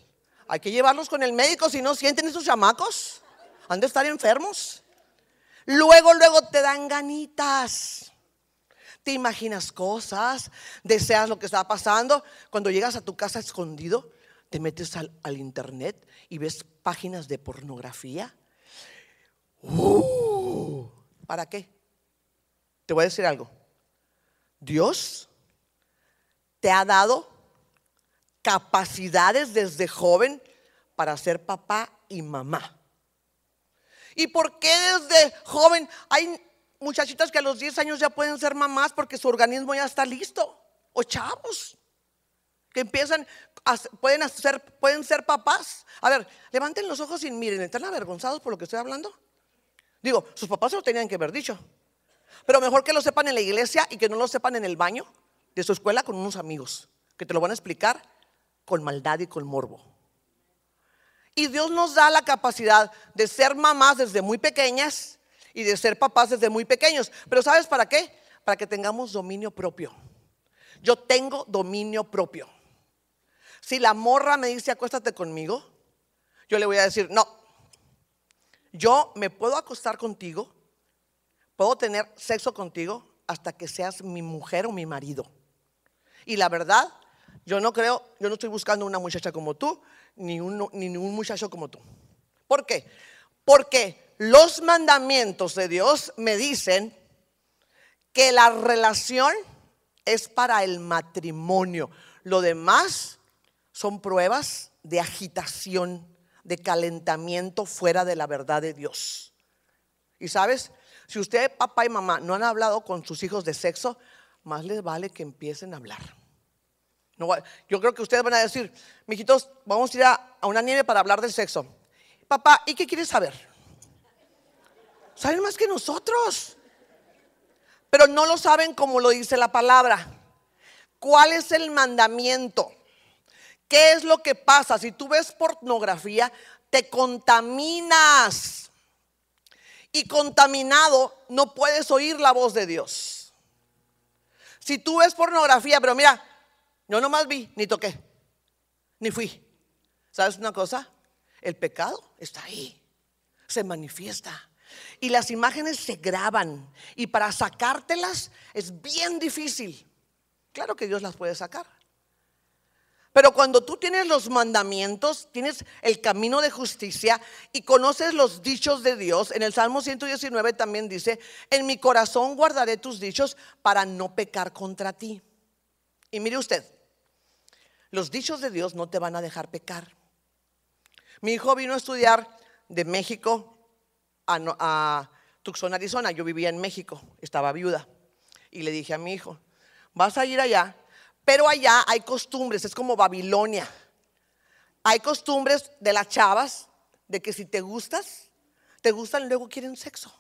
Hay que llevarlos con el médico si no sienten esos chamacos. Han de estar enfermos. Luego, luego te dan ganitas. Te imaginas cosas, deseas lo que está pasando. Cuando llegas a tu casa escondido, te metes al, internet y ves páginas de pornografía. Uh, ¿Para qué? Te voy a decir algo. Dios te ha dado capacidades desde joven para ser papá y mamá. ¿Y por qué desde joven hay muchachitas que a los 10 años ya pueden ser mamás porque su organismo ya está listo? O chavos que empiezan, pueden, hacer, pueden ser papás. A ver, levanten los ojos y miren, ¿están avergonzados por lo que estoy hablando? Digo, sus papás se lo tenían que haber dicho. Pero mejor que lo sepan en la iglesia y que no lo sepan en el baño de su escuela con unos amigos, que te lo van a explicar con maldad y con morbo. Y Dios nos da la capacidad de ser mamás desde muy pequeñas y de ser papás desde muy pequeños. Pero ¿sabes para qué? Para que tengamos dominio propio. Yo tengo dominio propio. Si la morra me dice acuéstate conmigo, yo le voy a decir, no, yo me puedo acostar contigo, puedo tener sexo contigo hasta que seas mi mujer o mi marido. Y la verdad, yo no creo, yo no estoy buscando una muchacha como tú, ni un, ni un muchacho como tú. ¿Por qué? Porque los mandamientos de Dios me dicen que la relación es para el matrimonio. Lo demás son pruebas de agitación, de calentamiento fuera de la verdad de Dios. Y sabes, si usted, papá y mamá, no han hablado con sus hijos de sexo, más les vale que empiecen a hablar yo creo que ustedes van a decir, mijitos, vamos a ir a, a, una nieve para hablar del sexo. Papá, ¿y qué quieres saber? Saben más que nosotros. Pero no lo saben como lo dice la palabra. ¿Cuál es el mandamiento? ¿Qué es lo que pasa? Si tú ves pornografía, te contaminas. Y contaminado no puedes oír la voz de Dios. Si tú ves pornografía, pero mira, no nomás vi, ni toqué, ni fui. ¿Sabes una cosa? El pecado está ahí, se manifiesta. Y las imágenes se graban. Y para sacártelas es bien difícil. Claro que Dios las puede sacar. Pero cuando tú tienes los mandamientos, tienes el camino de justicia y conoces los dichos de Dios, en el Salmo 119 también dice, en mi corazón guardaré tus dichos para no pecar contra ti. Y mire usted, los dichos de Dios no te van a dejar pecar. Mi hijo vino a estudiar de México a, Tucson, Arizona. Yo vivía en México, estaba viuda. Y le dije a mi hijo, vas a ir allá, pero allá hay costumbres, es como Babilonia. Hay costumbres de las chavas, de que si te gustas, te gustan, luego quieren sexo.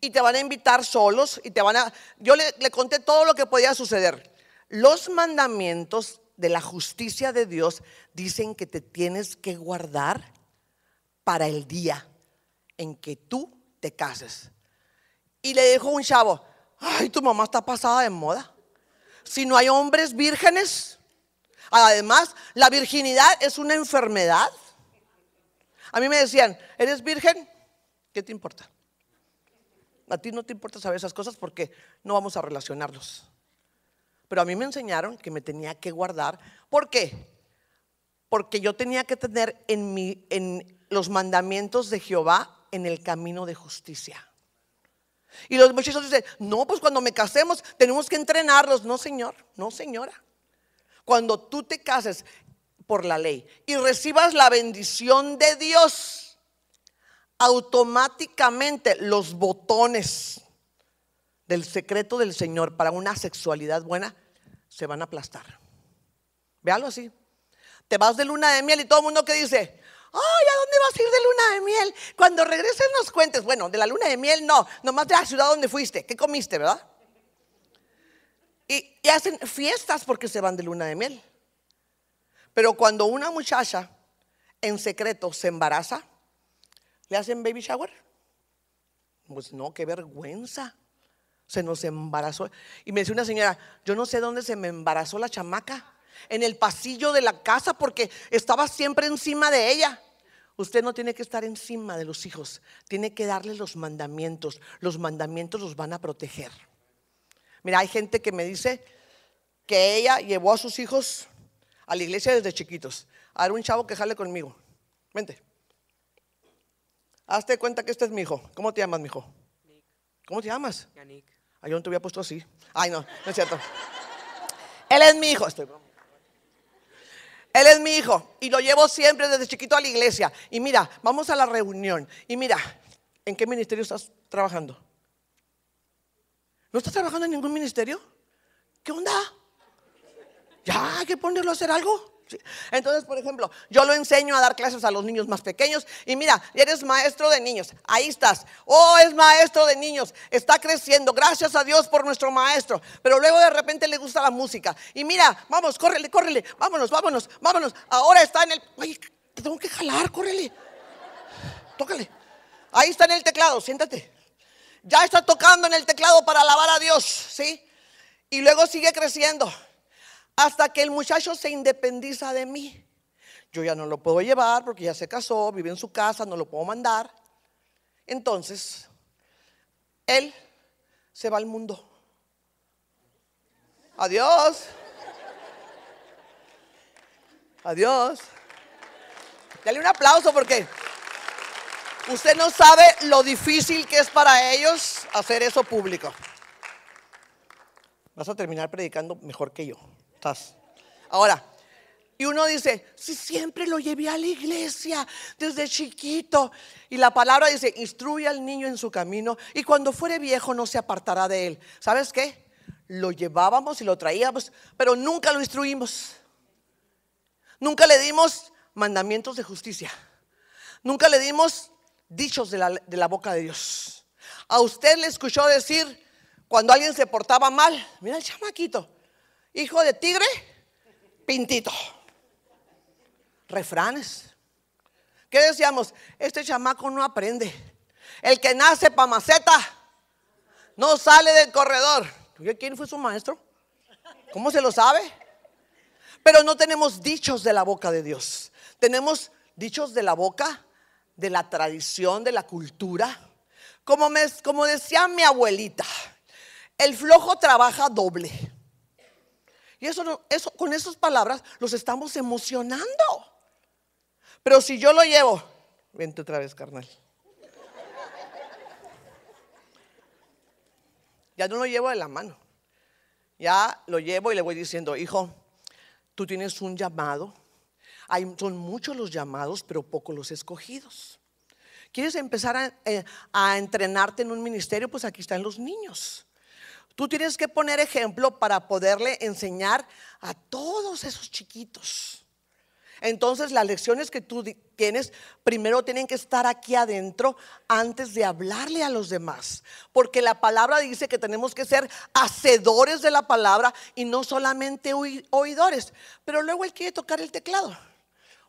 Y te van a invitar solos y te van a... Yo le conté todo lo que podía suceder. Los mandamientos de la justicia de Dios dicen que te tienes que guardar para el día en que tú te cases. Y le dijo un chavo, ay, tu mamá está pasada de moda. Si no hay hombres vírgenes, además, la virginidad es una enfermedad. A mí me decían, ¿eres virgen? ¿Qué te importa? A ti no te importa saber esas cosas porque no vamos a relacionarlos pero a mí me enseñaron que me tenía que guardar. ¿Por qué? Porque yo tenía que tener en, los mandamientos de Jehová en el camino de justicia. Y los muchachos dicen, no, pues cuando me casemos tenemos que entrenarlos. No, señor, no, señora. Cuando tú te cases por la ley y recibas la bendición de Dios, automáticamente los botones del secreto del Señor para una sexualidad buena, se van a aplastar. Véalo así. Te vas de luna de miel y todo el mundo que dice, ay, ¿a dónde vas a ir de luna de miel? Cuando regreses nos cuentes, bueno, de la luna de miel no, nomás de la ciudad donde fuiste, ¿qué comiste, verdad? Y, y hacen fiestas porque se van de luna de miel. Pero cuando una muchacha en secreto se embaraza, le hacen baby shower. Pues no, qué vergüenza se nos embarazó. Y me decía una señora, yo no sé dónde se me embarazó la chamaca, en el pasillo de la casa porque estaba siempre encima de ella. Usted no tiene que estar encima de los hijos, tiene que darle los mandamientos. Los mandamientos los van a proteger. Mira, hay gente que me dice que ella llevó a sus hijos a la iglesia desde chiquitos. ver un chavo que jale conmigo. Vente. Hazte cuenta que este es mi hijo. ¿Cómo te llamas, mi hijo? ¿Cómo te llamas? Ay, ah, yo no te había puesto así. Ay, no, no es cierto. Él es mi hijo. Estoy Él es mi hijo y lo llevo siempre desde chiquito a la iglesia. Y mira, vamos a la reunión. Y mira, ¿en qué ministerio estás trabajando? ¿No estás trabajando en ningún ministerio? ¿Qué onda? ¿Ya hay que ponerlo a hacer algo? Entonces, por ejemplo, yo lo enseño a dar clases a los niños más pequeños y mira, eres maestro de niños, ahí estás, oh, es maestro de niños, está creciendo, gracias a Dios por nuestro maestro, pero luego de repente le gusta la música y mira, vamos, córrele, córrele, vámonos, vámonos, vámonos, ahora está en el, te tengo que jalar, córrele, tócale, ahí está en el teclado, siéntate, ya está tocando en el teclado para alabar a Dios, ¿sí? Y luego sigue creciendo hasta que el muchacho se independiza de mí. Yo ya no lo puedo llevar porque ya se casó, vive en su casa, no lo puedo mandar. Entonces, él se va al mundo. Adiós. Adiós. Dale un aplauso porque usted no sabe lo difícil que es para ellos hacer eso público. Vas a terminar predicando mejor que yo. Ahora, y uno dice, si siempre lo llevé a la iglesia desde chiquito. Y la palabra dice, instruye al niño en su camino y cuando fuere viejo no se apartará de él. ¿Sabes qué? Lo llevábamos y lo traíamos, pero nunca lo instruimos. Nunca le dimos mandamientos de justicia. Nunca le dimos dichos de la boca de Dios. A usted le escuchó decir cuando alguien se portaba mal, mira el chamaquito, Hijo de tigre, pintito. Refranes. ¿Qué decíamos? Este chamaco no aprende. El que nace pa' maceta no sale del corredor. ¿Quién fue su maestro? ¿Cómo se lo sabe? Pero no tenemos dichos de la boca de Dios. Tenemos dichos de la boca, de la tradición, de la cultura. Como, como decía mi abuelita, el flojo trabaja doble. Y eso, eso, con esas palabras los estamos emocionando. Pero si yo lo llevo, vente otra vez, carnal. Ya no lo llevo de la mano. Ya lo llevo y le voy diciendo, hijo, tú tienes un llamado. son muchos los llamados, pero pocos los escogidos. ¿Quieres empezar a eh, entrenarte en un ministerio? Pues aquí están los niños. Tú tienes que poner ejemplo para poderle enseñar a todos esos chiquitos. Entonces las lecciones que tú tienes primero tienen que estar aquí adentro antes de hablarle a los demás. Porque la palabra dice que tenemos que ser hacedores de la palabra y no solamente oidores. Pero luego él quiere tocar el teclado.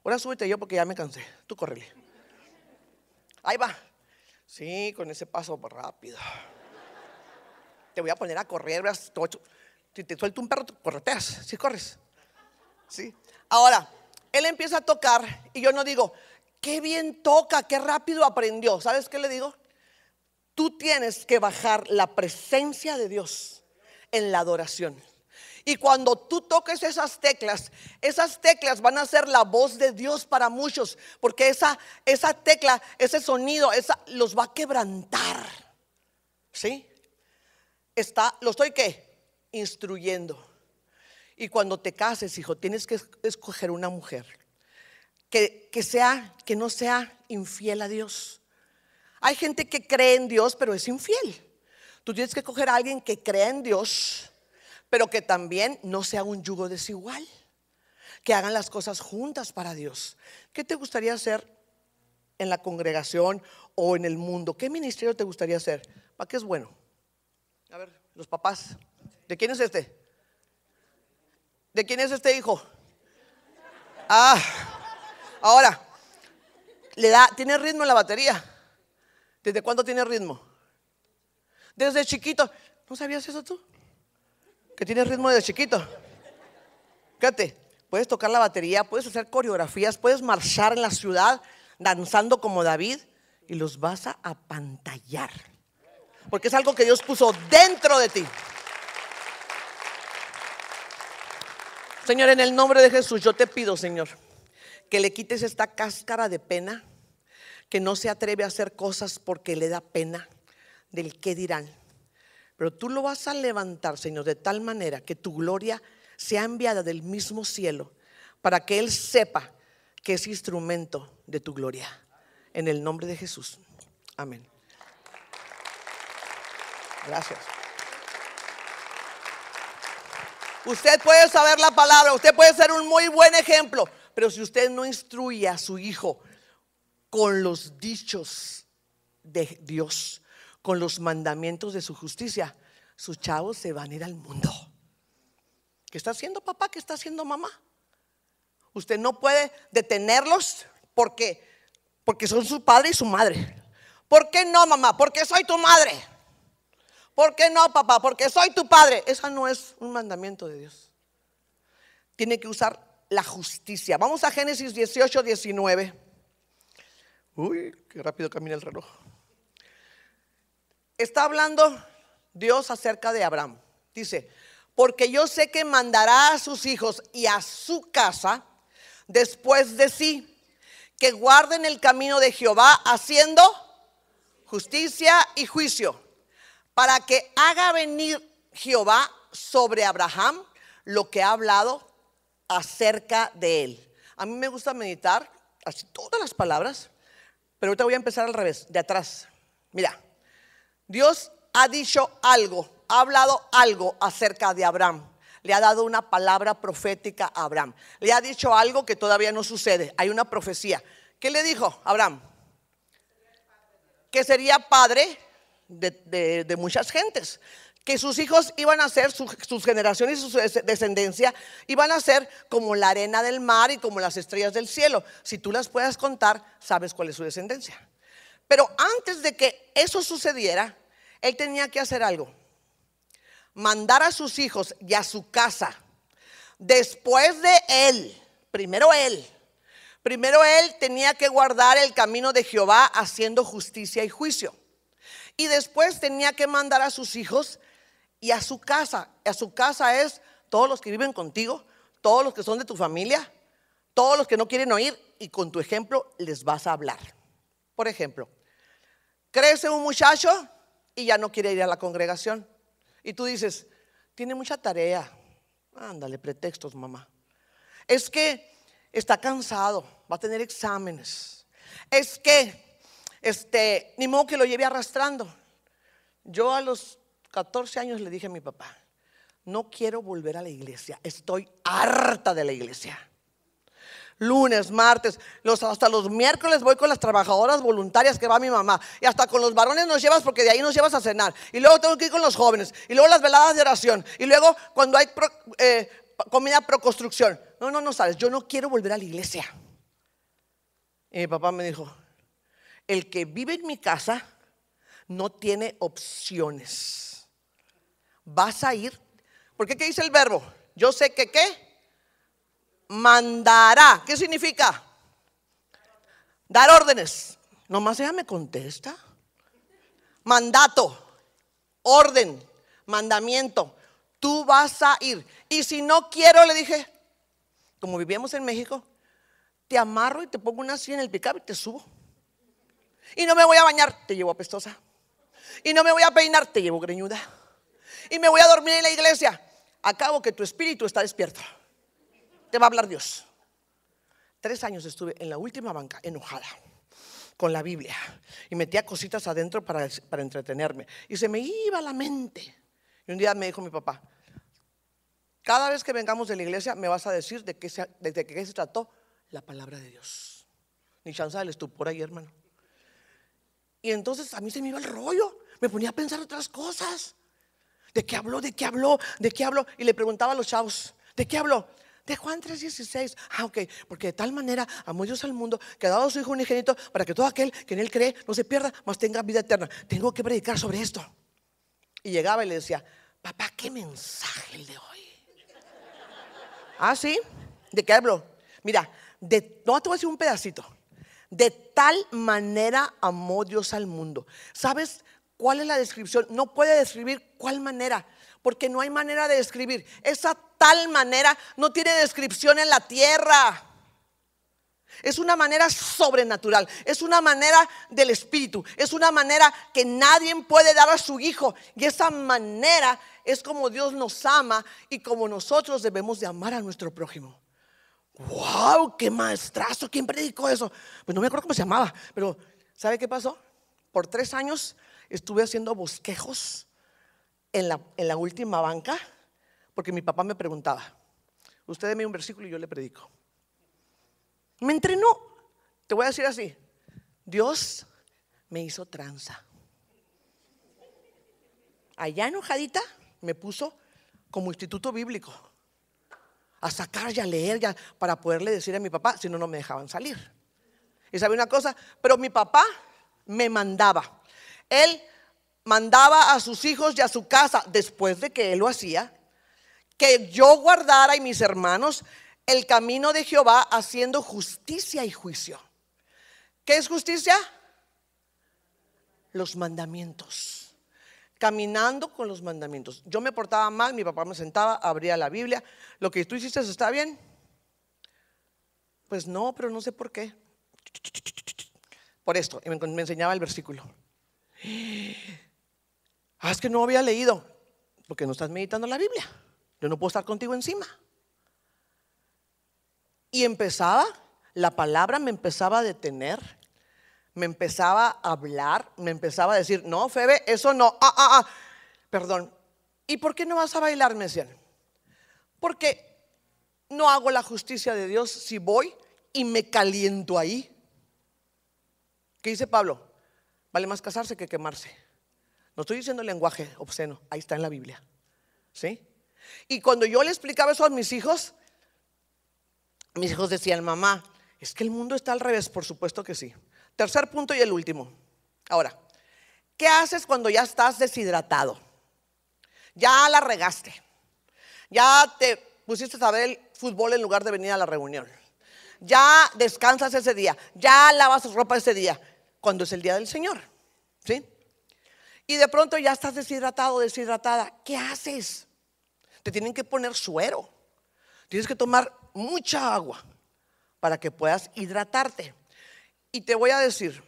Ahora súbete yo porque ya me cansé. Tú correle. Ahí va. Sí, con ese paso rápido te voy a poner a correr, si te suelto un perro, correteas, si corres. ¿Sí? Ahora, él empieza a tocar y yo no digo, qué bien toca, qué rápido aprendió. ¿Sabes qué le digo? Tú tienes que bajar la presencia de Dios en la adoración. Y cuando tú toques esas teclas, esas teclas van a ser la voz de Dios para muchos, porque esa, esa tecla, ese sonido, esa, los va a quebrantar. ¿Sí? está, lo estoy qué? Instruyendo. Y cuando te cases, hijo, tienes que escoger una mujer que, sea, que no sea infiel a Dios. Hay gente que cree en Dios, pero es infiel. Tú tienes que coger a alguien que Cree en Dios, pero que también no sea un yugo desigual. Que hagan las cosas juntas para Dios. ¿Qué te gustaría hacer en la congregación o en el mundo? ¿Qué ministerio te gustaría hacer? ¿Para qué es bueno? A ver, los papás. ¿De quién es este? ¿De quién es este hijo? Ah, ahora, le da, tiene ritmo en la batería. ¿Desde cuándo tiene ritmo? Desde chiquito. ¿No sabías eso tú? Que tiene ritmo desde chiquito. Fíjate, puedes tocar la batería, puedes hacer coreografías, puedes marchar en la ciudad danzando como David y los vas a apantallar porque es algo que Dios puso dentro de ti. Señor, en el nombre de Jesús, yo te pido, Señor, que le quites esta cáscara de pena, que no se atreve a hacer cosas porque le da pena del que dirán. Pero tú lo vas a levantar, Señor, de tal manera que tu gloria sea enviada del mismo cielo para que Él sepa que es instrumento de tu gloria. En el nombre de Jesús. Amén. Gracias. Usted puede saber la palabra, usted puede ser un muy buen ejemplo, pero si usted no instruye a su hijo con los dichos de Dios, con los mandamientos de su justicia, sus chavos se van a ir al mundo. ¿Qué está haciendo papá? ¿Qué está haciendo mamá? Usted no puede detenerlos porque porque son su padre y su madre. ¿Por qué no, mamá? Porque soy tu madre. ¿Por qué no, papá? Porque soy tu padre. Esa no es un mandamiento de Dios. Tiene que usar la justicia. Vamos a Génesis 18, 19. Uy, qué rápido camina el reloj. Está hablando Dios acerca de Abraham. Dice, porque yo sé que mandará a sus hijos y a su casa después de sí, que guarden el camino de Jehová haciendo justicia y juicio para que haga venir Jehová sobre Abraham lo que ha hablado acerca de él. A mí me gusta meditar así todas las palabras, pero ahorita voy a empezar al revés, de atrás. Mira, Dios ha dicho algo, ha hablado algo acerca de Abraham. Le ha dado una palabra profética a Abraham. Le ha dicho algo que todavía no sucede. Hay una profecía. ¿Qué le dijo Abraham? Que sería padre de, muchas gentes, que sus hijos iban a ser, sus generaciones y su descendencia iban a ser como la arena del mar y como las estrellas del cielo. Si tú las puedas contar, sabes cuál es su descendencia. Pero antes de que eso sucediera, él tenía que hacer algo. Mandar a sus hijos y a su casa, después de él, primero él, primero él tenía que guardar el camino de Jehová haciendo justicia y juicio y después tenía que mandar a sus hijos y a su casa. A su casa es todos los que viven contigo, todos los que son de tu familia, todos los que no quieren oír y con tu ejemplo les vas a hablar. Por ejemplo, crece un muchacho y ya no quiere ir a la congregación. Y tú dices, tiene mucha tarea. Ándale, pretextos, mamá. Es que está cansado, va a tener exámenes. Es que este, ni modo que lo llevé arrastrando. Yo a los 14 años le dije a mi papá, no quiero volver a la iglesia, estoy harta de la iglesia. Lunes, martes, hasta los miércoles voy con las trabajadoras voluntarias que va mi mamá. Y hasta con los varones nos llevas porque de ahí nos llevas a cenar. Y luego tengo que ir con los jóvenes. Y luego las veladas de oración. Y luego cuando hay pro, eh, comida proconstrucción. No, no, no sabes, yo no quiero volver a la iglesia. Y mi papá me dijo, el que vive en mi casa no tiene opciones. Vas a ir, ¿Por ¿qué dice el verbo? Yo sé que qué, mandará. ¿Qué significa? Dar órdenes. Nomás ella me contesta. Mandato, orden, mandamiento. Tú vas a ir. Y si no quiero, le dije, como vivíamos en México, te amarro y te pongo una silla en el pick-up y te subo. Y no me voy a bañar, te llevo apestosa. Y no me voy a peinar, te llevo greñuda. Y me voy a dormir en la iglesia. Acabo que tu espíritu está despierto. Te va a hablar Dios. Tres años estuve en la última banca, enojada con la Biblia. Y metía cositas adentro para, entretenerme. Y se me iba la mente. Y un día me dijo mi papá, cada vez que vengamos de la iglesia me vas a decir de qué se, de qué se trató la palabra de Dios. Ni chance del estupor ahí, hermano. Y entonces a mí se me iba el rollo, me ponía a pensar otras cosas. ¿De qué habló? ¿De qué habló? ¿De qué habló? Y le preguntaba a los chavos, ¿de qué habló? De Juan 3:16. Ah, ok, porque de tal manera amó Dios al mundo que ha dado a su Hijo un unigénito para que todo aquel que en él cree no se pierda, mas tenga vida eterna. Tengo que predicar sobre esto. Y llegaba y le decía, papá, qué mensaje el de hoy. ah, sí, ¿de qué habló? Mira, de, no te voy a decir un pedacito. De tal manera amó Dios al mundo. ¿Sabes cuál es la descripción? No puede describir cuál manera, porque no hay manera de describir. Esa tal manera no tiene descripción en la tierra. Es una manera sobrenatural, es una manera del Espíritu, es una manera que nadie puede dar a su Hijo. Y esa manera es como Dios nos ama y como nosotros debemos de amar a nuestro prójimo wow, qué maestrazo, ¿quién predicó eso? Pues no me acuerdo cómo se llamaba, pero ¿sabe qué pasó? Por tres años estuve haciendo bosquejos en la, en la última banca, porque mi papá me preguntaba, usted deme un versículo y yo le predico. Me entrenó, te voy a decir así, Dios me hizo tranza. Allá enojadita me puso como instituto bíblico a sacar y a leer ya para poderle decir a mi papá, si no, no me dejaban salir. Y sabe una cosa, pero mi papá me mandaba. Él mandaba a sus hijos y a su casa, después de que él lo hacía, que yo guardara y mis hermanos el camino de Jehová haciendo justicia y juicio. ¿Qué es justicia? Los mandamientos caminando con los mandamientos. Yo me portaba mal, mi papá me sentaba, abría la Biblia, lo que tú hiciste está bien. Pues no, pero no sé por qué. Por esto, y me, enseñaba el versículo. Ah, es que no había leído, porque no estás meditando la Biblia. Yo no puedo estar contigo encima. Y empezaba, la palabra me empezaba a detener me empezaba a hablar, me empezaba a decir, no, Febe, eso no, ah, ah, ah, perdón, ¿y por qué no vas a bailar? Me porque no hago la justicia de Dios si voy y me caliento ahí. ¿Qué dice Pablo? Vale más casarse que quemarse. No estoy diciendo lenguaje obsceno, ahí está en la Biblia. ¿Sí? Y cuando yo le explicaba eso a mis hijos, mis hijos decían, mamá, es que el mundo está al revés, por supuesto que sí. Tercer punto y el último. Ahora, ¿qué haces cuando ya estás deshidratado? Ya la regaste. Ya te pusiste a ver el fútbol en lugar de venir a la reunión. Ya descansas ese día. Ya lavas tu ropa ese día. Cuando es el día del Señor. ¿Sí? Y de pronto ya estás deshidratado, deshidratada. ¿Qué haces? Te tienen que poner suero. Tienes que tomar mucha agua para que puedas hidratarte. Y te voy a decir,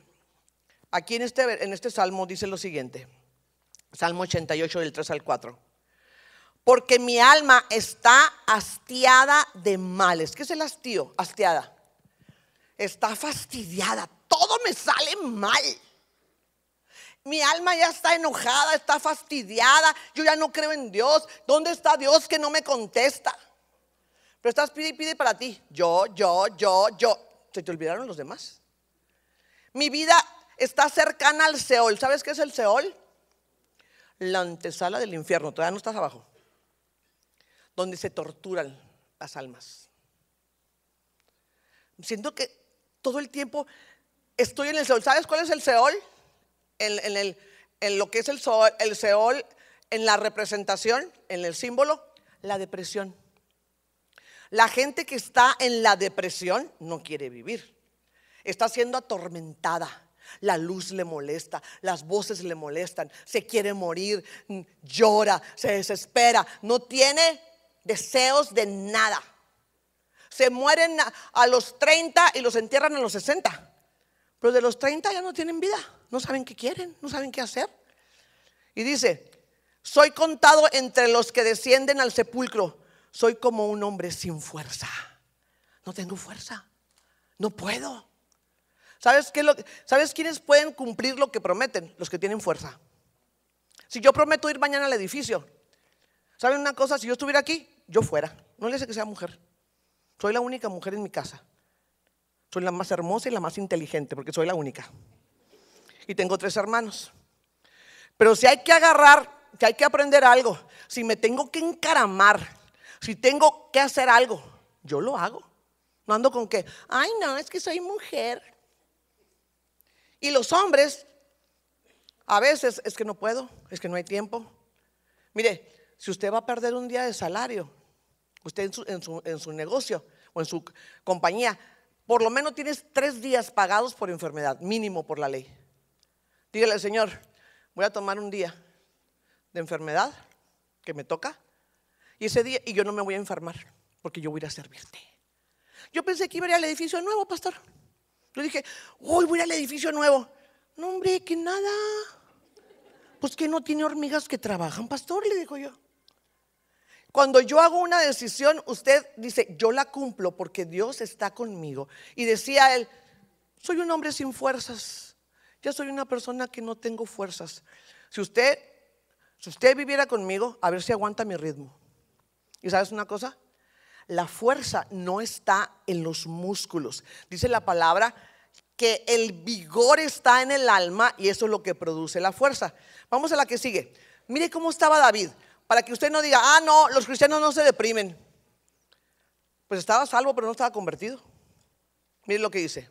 aquí en este, en este salmo dice lo siguiente, Salmo 88 del 3 al 4, porque mi alma está hastiada de males. ¿Qué es el hastío? Hastiada. Está fastidiada, todo me sale mal. Mi alma ya está enojada, está fastidiada. Yo ya no creo en Dios. ¿Dónde está Dios que no me contesta? Pero estás pide y pide para ti. Yo, yo, yo, yo. ¿Se te olvidaron los demás? Mi vida está cercana al Seol. ¿Sabes qué es el Seol? La antesala del infierno. Todavía no estás abajo. Donde se torturan las almas. Siento que todo el tiempo estoy en el Seol. ¿Sabes cuál es el Seol? En, lo que es el Seol, en la representación, en el símbolo, la depresión. La gente que está en la depresión no quiere vivir está siendo atormentada. La luz le molesta, las voces le molestan, se quiere morir, llora, se desespera, no tiene deseos de nada. Se mueren a, los 30 y los entierran a los 60. Pero de los 30 ya no tienen vida, no saben qué quieren, no saben qué hacer. Y dice, soy contado entre los que descienden al sepulcro, soy como un hombre sin fuerza. No tengo fuerza, no puedo. ¿Sabes, quiénes pueden cumplir lo que prometen? Los que tienen fuerza. Si yo prometo ir mañana al edificio, ¿saben una cosa? Si yo estuviera aquí, yo fuera. No le sé que sea mujer. Soy la única mujer en mi casa. Soy la más hermosa y la más inteligente, porque soy la única. Y tengo tres hermanos. Pero si hay que agarrar, si hay que aprender algo, si me tengo que encaramar, si tengo que hacer algo, yo lo hago. No ando con que, ay, no, es que soy mujer. Y los hombres, a veces es que no puedo, es que no hay tiempo. Mire, si usted va a perder un día de salario, usted en su, en su, negocio o en su compañía, por lo menos tienes tres días pagados por enfermedad, mínimo por la ley. Dígale, Señor, voy a tomar un día de enfermedad que me toca y ese día, y yo no me voy a enfermar porque yo voy a ir a servirte. Yo pensé que iba a ir al edificio nuevo, pastor. Yo dije, uy, voy al edificio nuevo. No, hombre, que nada. Pues que no tiene hormigas que trabajan, pastor, le digo yo. Cuando yo hago una decisión, usted dice, yo la cumplo porque Dios está conmigo. Y decía él, soy un hombre sin fuerzas. Ya soy una persona que no tengo fuerzas. Si usted, si usted viviera conmigo, a ver si aguanta mi ritmo. ¿Y sabes una cosa? La fuerza no está en los músculos. Dice la palabra que el vigor está en el alma y eso es lo que produce la fuerza. Vamos a la que sigue. Mire cómo estaba David, para que usted no diga, ah, no, los cristianos no se deprimen. Pues estaba salvo, pero no estaba convertido. Mire lo que dice.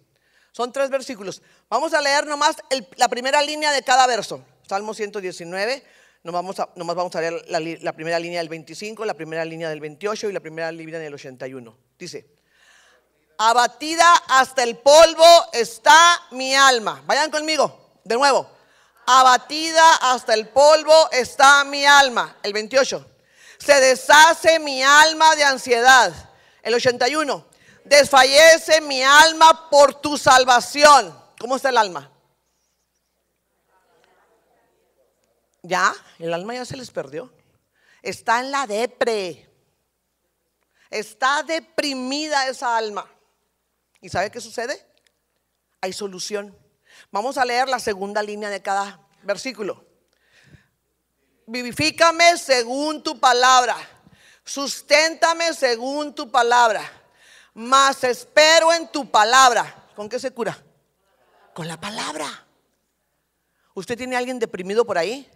Son tres versículos. Vamos a leer nomás la primera línea de cada verso. Salmo 119, no vamos a, nomás vamos a leer la, la primera línea del 25, la primera línea del 28 y la primera línea del 81. Dice, abatida hasta el polvo está mi alma. Vayan conmigo, de nuevo. Abatida hasta el polvo está mi alma. El 28. Se deshace mi alma de ansiedad. El 81. Desfallece mi alma por tu salvación. ¿Cómo está el alma? Ya, el alma ya se les perdió. Está en la depre. Está deprimida esa alma. ¿Y sabe qué sucede? Hay solución. Vamos a leer la segunda línea de cada versículo. Vivifícame según tu palabra. Susténtame según tu palabra. Mas espero en tu palabra. ¿Con qué se cura? Con la palabra. ¿Usted tiene a alguien deprimido por ahí?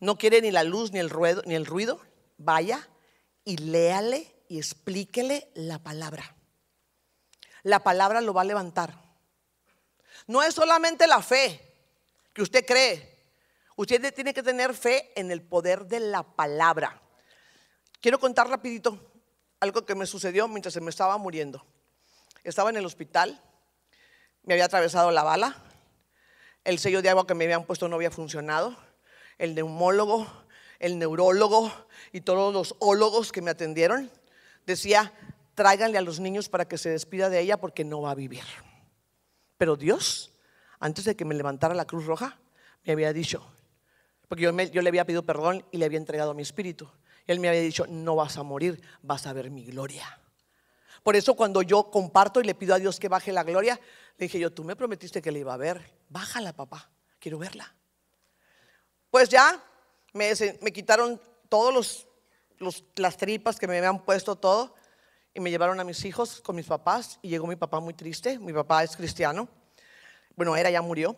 no quiere ni la luz ni el ruido, ni el ruido vaya y léale y explíquele la palabra. La palabra lo va a levantar. No es solamente la fe que usted cree. Usted tiene que tener fe en el poder de la palabra. Quiero contar rapidito algo que me sucedió mientras se me estaba muriendo. Estaba en el hospital, me había atravesado la bala, el sello de agua que me habían puesto no había funcionado el neumólogo, el neurólogo y todos los ólogos que me atendieron, decía, tráiganle a los niños para que se despida de ella porque no va a vivir. Pero Dios, antes de que me levantara la Cruz Roja, me había dicho, porque yo, yo le había pedido perdón y le había entregado mi espíritu. Él me había dicho, no vas a morir, vas a ver mi gloria. Por eso cuando yo comparto y le pido a Dios que baje la gloria, le dije yo, tú me prometiste que le iba a ver, bájala papá, quiero verla. Pues ya me, quitaron todos las tripas que me habían puesto todo y me llevaron a mis hijos con mis papás y llegó mi papá muy triste, mi papá es cristiano, bueno, era, ya murió,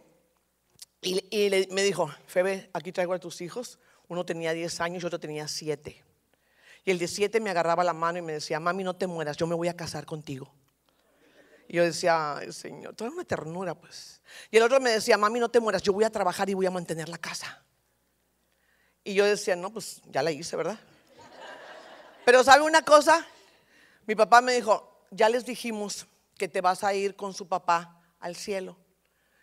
y, me dijo, Febe, aquí traigo a tus hijos, uno tenía 10 años y otro tenía 7. Y el de 7 me agarraba la mano y me decía, mami, no te mueras, yo me voy a casar contigo. Y yo decía, Ay, Señor, toda una ternura, pues. Y el otro me decía, mami, no te mueras, yo voy a trabajar y voy a mantener la casa. Y yo decía, no, pues ya la hice, ¿verdad? Pero ¿sabe una cosa? Mi papá me dijo, ya les dijimos que te vas a ir con su papá al cielo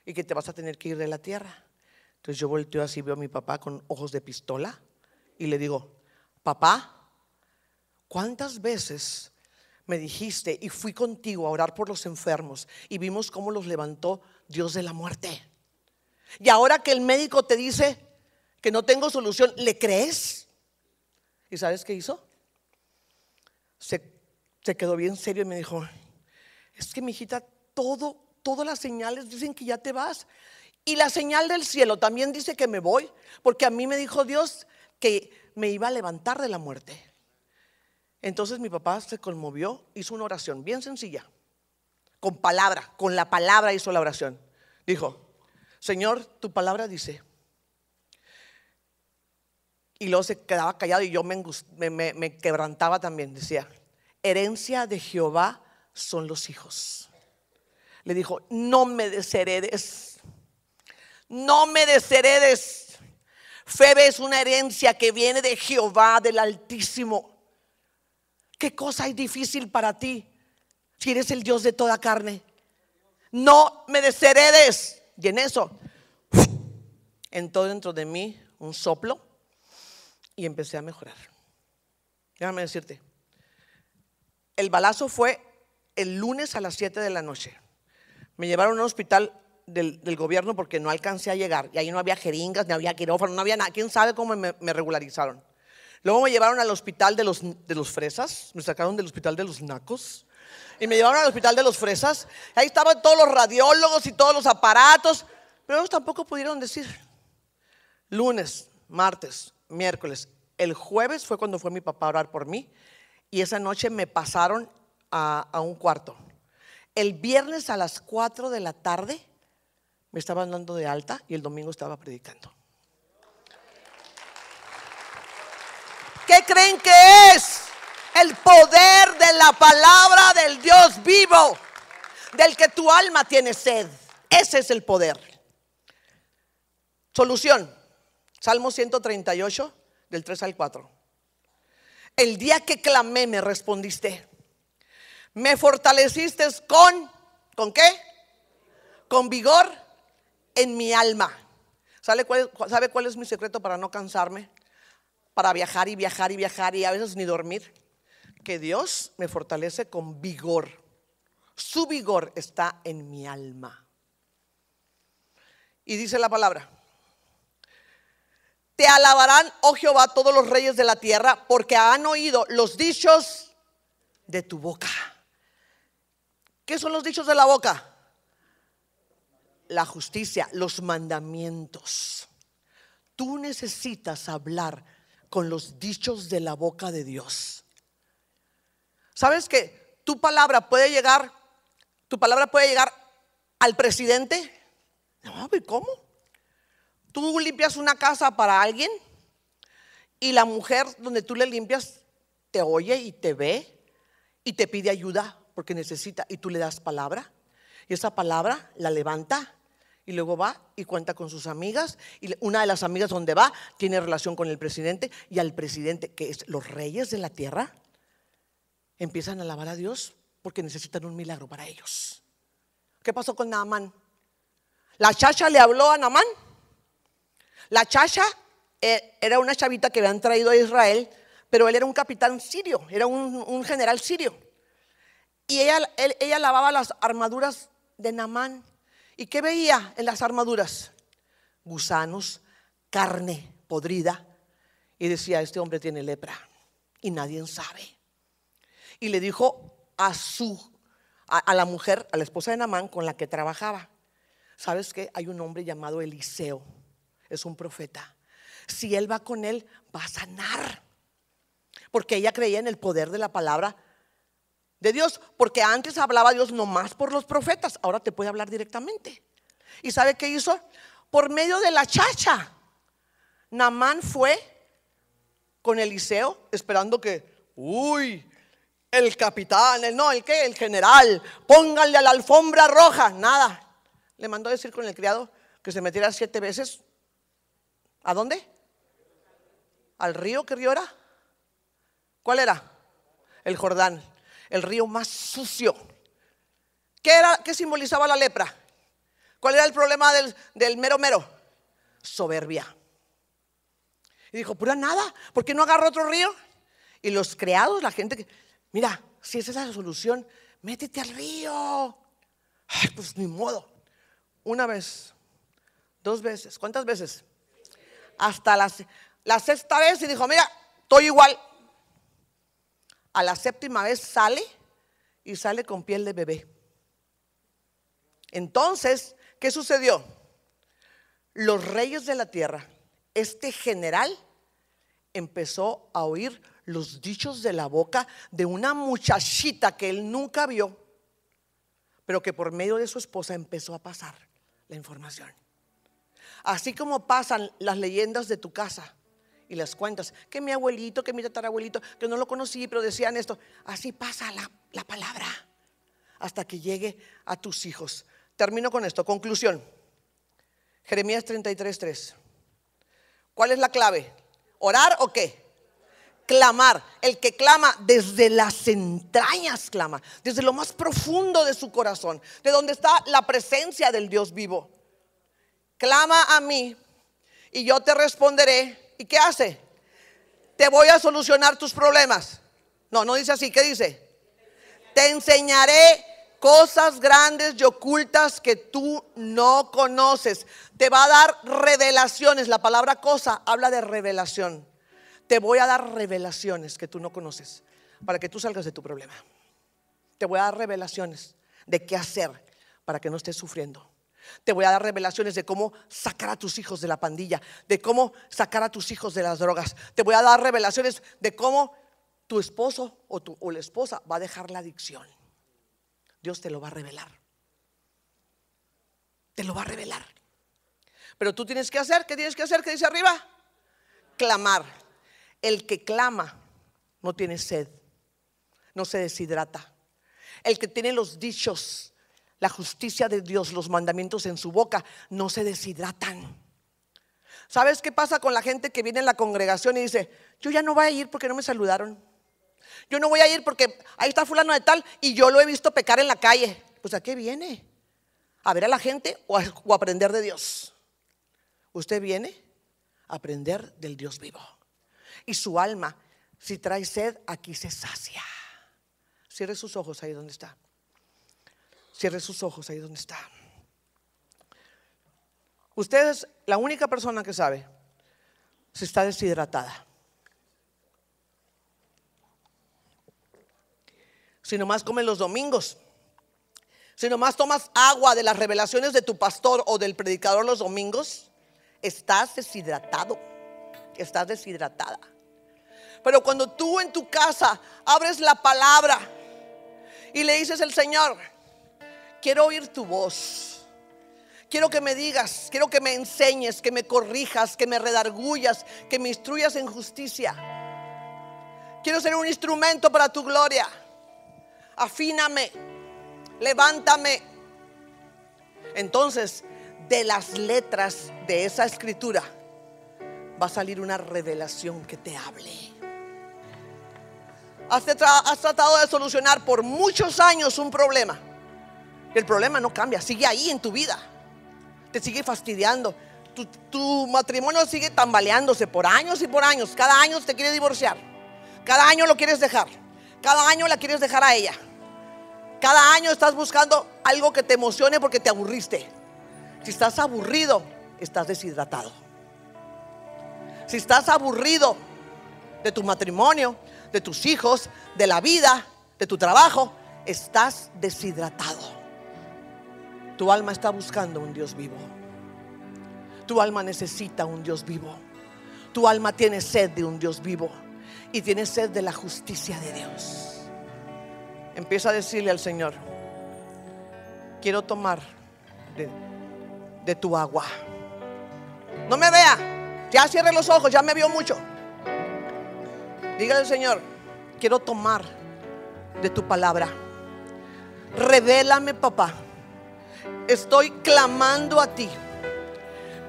y que te vas a tener que ir de la tierra. Entonces yo volteo así, veo a mi papá con ojos de pistola y le digo, papá, ¿cuántas veces me dijiste y fui contigo a orar por los enfermos y vimos cómo los levantó Dios de la muerte? Y ahora que el médico te dice, que no tengo solución, ¿le crees? ¿Y sabes qué hizo? Se, se quedó bien serio y me dijo, es que mi hijita, todo, todas las señales dicen que ya te vas. Y la señal del cielo también dice que me voy, porque a mí me dijo Dios que me iba a levantar de la muerte. Entonces mi papá se conmovió, hizo una oración bien sencilla, con palabra, con la palabra hizo la oración. Dijo, Señor, tu palabra dice y luego se quedaba callado y yo me, quebrantaba también. Decía, herencia de Jehová son los hijos. Le dijo, no me desheredes, no me desheredes. Febe es una herencia que viene de Jehová, del Altísimo. ¿Qué cosa es difícil para ti si eres el Dios de toda carne? No me desheredes. Y en eso entró dentro de mí un soplo y empecé a mejorar. Déjame decirte, el balazo fue el lunes a las 7 de la noche. Me llevaron a un hospital del, gobierno porque no alcancé a llegar. Y ahí no había jeringas, no había quirófano, no había nada. ¿Quién sabe cómo me, regularizaron? Luego me llevaron al hospital de los, de los fresas. Me sacaron del hospital de los nacos. Y me llevaron al hospital de los fresas. Ahí estaban todos los radiólogos y todos los aparatos. Pero ellos tampoco pudieron decir. Lunes, martes, miércoles. El jueves fue cuando fue mi papá a orar por mí y esa noche me pasaron a, un cuarto. El viernes a las 4 de la tarde me estaban dando de alta y el domingo estaba predicando. ¿Qué creen que es? El poder de la palabra del Dios vivo, del que tu alma tiene sed. Ese es el poder. Solución. Salmo 138, del 3 al 4. El día que clamé me respondiste. Me fortaleciste con, ¿con qué? Con vigor en mi alma. ¿Sabe cuál, ¿Sabe cuál es mi secreto para no cansarme? Para viajar y viajar y viajar y a veces ni dormir. Que Dios me fortalece con vigor. Su vigor está en mi alma. Y dice la palabra, te alabarán, oh Jehová, todos los reyes de la tierra, porque han oído los dichos de tu boca. ¿Qué son los dichos de la boca? La justicia, los mandamientos. Tú necesitas hablar con los dichos de la boca de Dios. ¿Sabes que tu palabra puede llegar, tu palabra puede llegar al presidente? No, cómo? Tú limpias una casa para alguien y la mujer donde tú le limpias te oye y te ve y te pide ayuda porque necesita y tú le das palabra y esa palabra la levanta y luego va y cuenta con sus amigas y una de las amigas donde va tiene relación con el presidente y al presidente que es los reyes de la tierra empiezan a alabar a Dios porque necesitan un milagro para ellos. ¿Qué pasó con Naamán? La chacha le habló a Naamán la Chacha eh, era una chavita que habían traído a Israel, pero él era un capitán sirio, era un, general sirio. Y ella, lavaba las armaduras de Namán. ¿Y qué veía en las armaduras? Gusanos, carne podrida. Y decía, este hombre tiene lepra y nadie sabe. Y le dijo a su, a, a la mujer, a la esposa de Namán con la que trabajaba, ¿sabes qué? Hay un hombre llamado Eliseo es un profeta. Si él va con él, va a sanar. Porque ella creía en el poder de la palabra de Dios. Porque antes hablaba Dios nomás por los profetas, ahora te puede hablar directamente. ¿Y sabe qué hizo? Por medio de la chacha. Namán fue con Eliseo esperando que, uy, el capitán, el no, el qué, el general, póngale a la alfombra roja, nada. Le mandó decir con el criado que se metiera siete veces ¿A dónde? ¿Al río? ¿Qué río era? ¿Cuál era? El Jordán, el río más sucio. ¿Qué, era, qué simbolizaba la lepra? ¿Cuál era el problema del, mero mero? Soberbia. Y dijo, pura nada, ¿por qué no agarro otro río? Y los creados, la gente que, mira, si esa es la solución, métete al río. Ay, pues ni modo. Una vez, dos veces, ¿cuántas veces? hasta la, sexta vez y dijo, mira, estoy igual. A la séptima vez sale y sale con piel de bebé. Entonces, ¿qué sucedió? Los reyes de la tierra, este general empezó a oír los dichos de la boca de una muchachita que él nunca vio, pero que por medio de su esposa empezó a pasar la información. Así como pasan las leyendas de tu casa y las cuentas, que mi abuelito, que mi tatarabuelito, que no lo conocí, pero decían esto, así pasa la, palabra hasta que llegue a tus hijos. Termino con esto, conclusión. Jeremías 33:3. ¿Cuál es la clave? ¿Orar o qué? Clamar. El que clama desde las entrañas clama, desde lo más profundo de su corazón, de donde está la presencia del Dios vivo clama a mí y yo te responderé. ¿Y qué hace? Te voy a solucionar tus problemas. No, no dice así, ¿qué dice? Te enseñaré cosas grandes y ocultas que tú no conoces. Te va a dar revelaciones. La palabra cosa habla de revelación. Te voy a dar revelaciones que tú no conoces para que tú salgas de tu problema. Te voy a dar revelaciones de qué hacer para que no estés sufriendo. Te voy a dar revelaciones de cómo sacar a tus hijos de la pandilla, de cómo sacar a tus hijos de las drogas. Te voy a dar revelaciones de cómo tu esposo o, tu, o la esposa va a dejar la adicción. Dios te lo va a revelar. Te lo va a revelar. Pero tú tienes que hacer, ¿qué tienes que hacer? ¿Qué dice arriba? Clamar. El que clama no tiene sed, no se deshidrata. El que tiene los dichos la justicia de Dios, los mandamientos en su boca, no se deshidratan. ¿Sabes qué pasa con la gente que viene en la congregación y dice, yo ya no voy a ir porque no me saludaron? Yo no voy a ir porque ahí está fulano de tal y yo lo he visto pecar en la calle. Pues a qué viene? ¿A ver a la gente o, a, aprender de Dios? Usted viene a aprender del Dios vivo. Y su alma, si trae sed, aquí se sacia. Cierre sus ojos ahí donde está. Cierre sus ojos ahí donde está. Usted es la única persona que sabe si está deshidratada. Si nomás comes los domingos. Si nomás tomas agua de las revelaciones de tu pastor o del predicador los domingos, estás deshidratado. Estás deshidratada. Pero cuando tú en tu casa abres la palabra y le dices al Señor, quiero oír tu voz. Quiero que me digas, quiero que me enseñes, que me corrijas, que me redargullas, que me instruyas en justicia. Quiero ser un instrumento para tu gloria. Afíname, levántame. Entonces, de las letras de esa escritura va a salir una revelación que te hable. Has, tratado de solucionar por muchos años un problema el problema no cambia, sigue ahí en tu vida. Te sigue fastidiando. Tu, matrimonio sigue tambaleándose por años y por años. Cada año te quiere divorciar. Cada año lo quieres dejar. Cada año la quieres dejar a ella. Cada año estás buscando algo que te emocione porque te aburriste. Si estás aburrido, estás deshidratado. Si estás aburrido de tu matrimonio, de tus hijos, de la vida, de tu trabajo, estás deshidratado. Tu alma está buscando un Dios vivo. Tu alma necesita un Dios vivo. Tu alma tiene sed de un Dios vivo y tiene sed de la justicia de Dios. Empieza a decirle al Señor, quiero tomar de, tu agua. No me vea, ya cierre los ojos, ya me vio mucho. Dígale al Señor, quiero tomar de tu palabra. Revélame, papá estoy clamando a ti.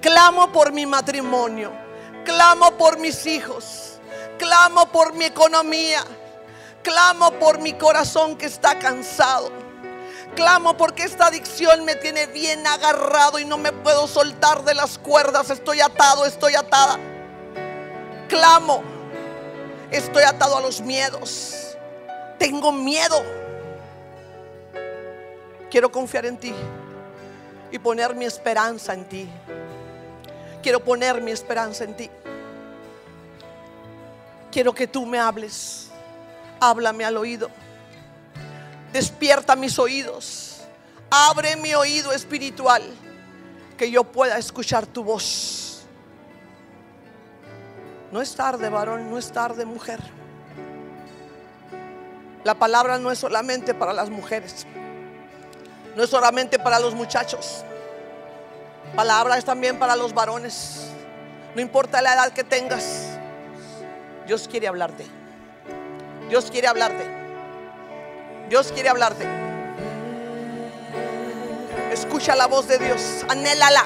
Clamo por mi matrimonio, clamo por mis hijos, clamo por mi economía, clamo por mi corazón que está cansado. Clamo porque esta adicción me tiene bien agarrado y no me puedo soltar de las cuerdas. Estoy atado, estoy atada. Clamo. Estoy atado a los miedos. Tengo miedo. Quiero confiar en ti y poner mi esperanza en ti. Quiero poner mi esperanza en ti. Quiero que tú me hables. Háblame al oído. Despierta mis oídos. Abre mi oído espiritual. Que yo pueda escuchar tu voz. No es tarde, varón. No es tarde, mujer. La palabra no es solamente para las mujeres. No es solamente para los muchachos. Palabra es también para los varones. No importa la edad que tengas. Dios quiere hablarte. Dios quiere hablarte. Dios quiere hablarte. Escucha la voz de Dios. Anhélala.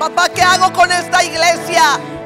Papá, ¿qué hago con esta iglesia?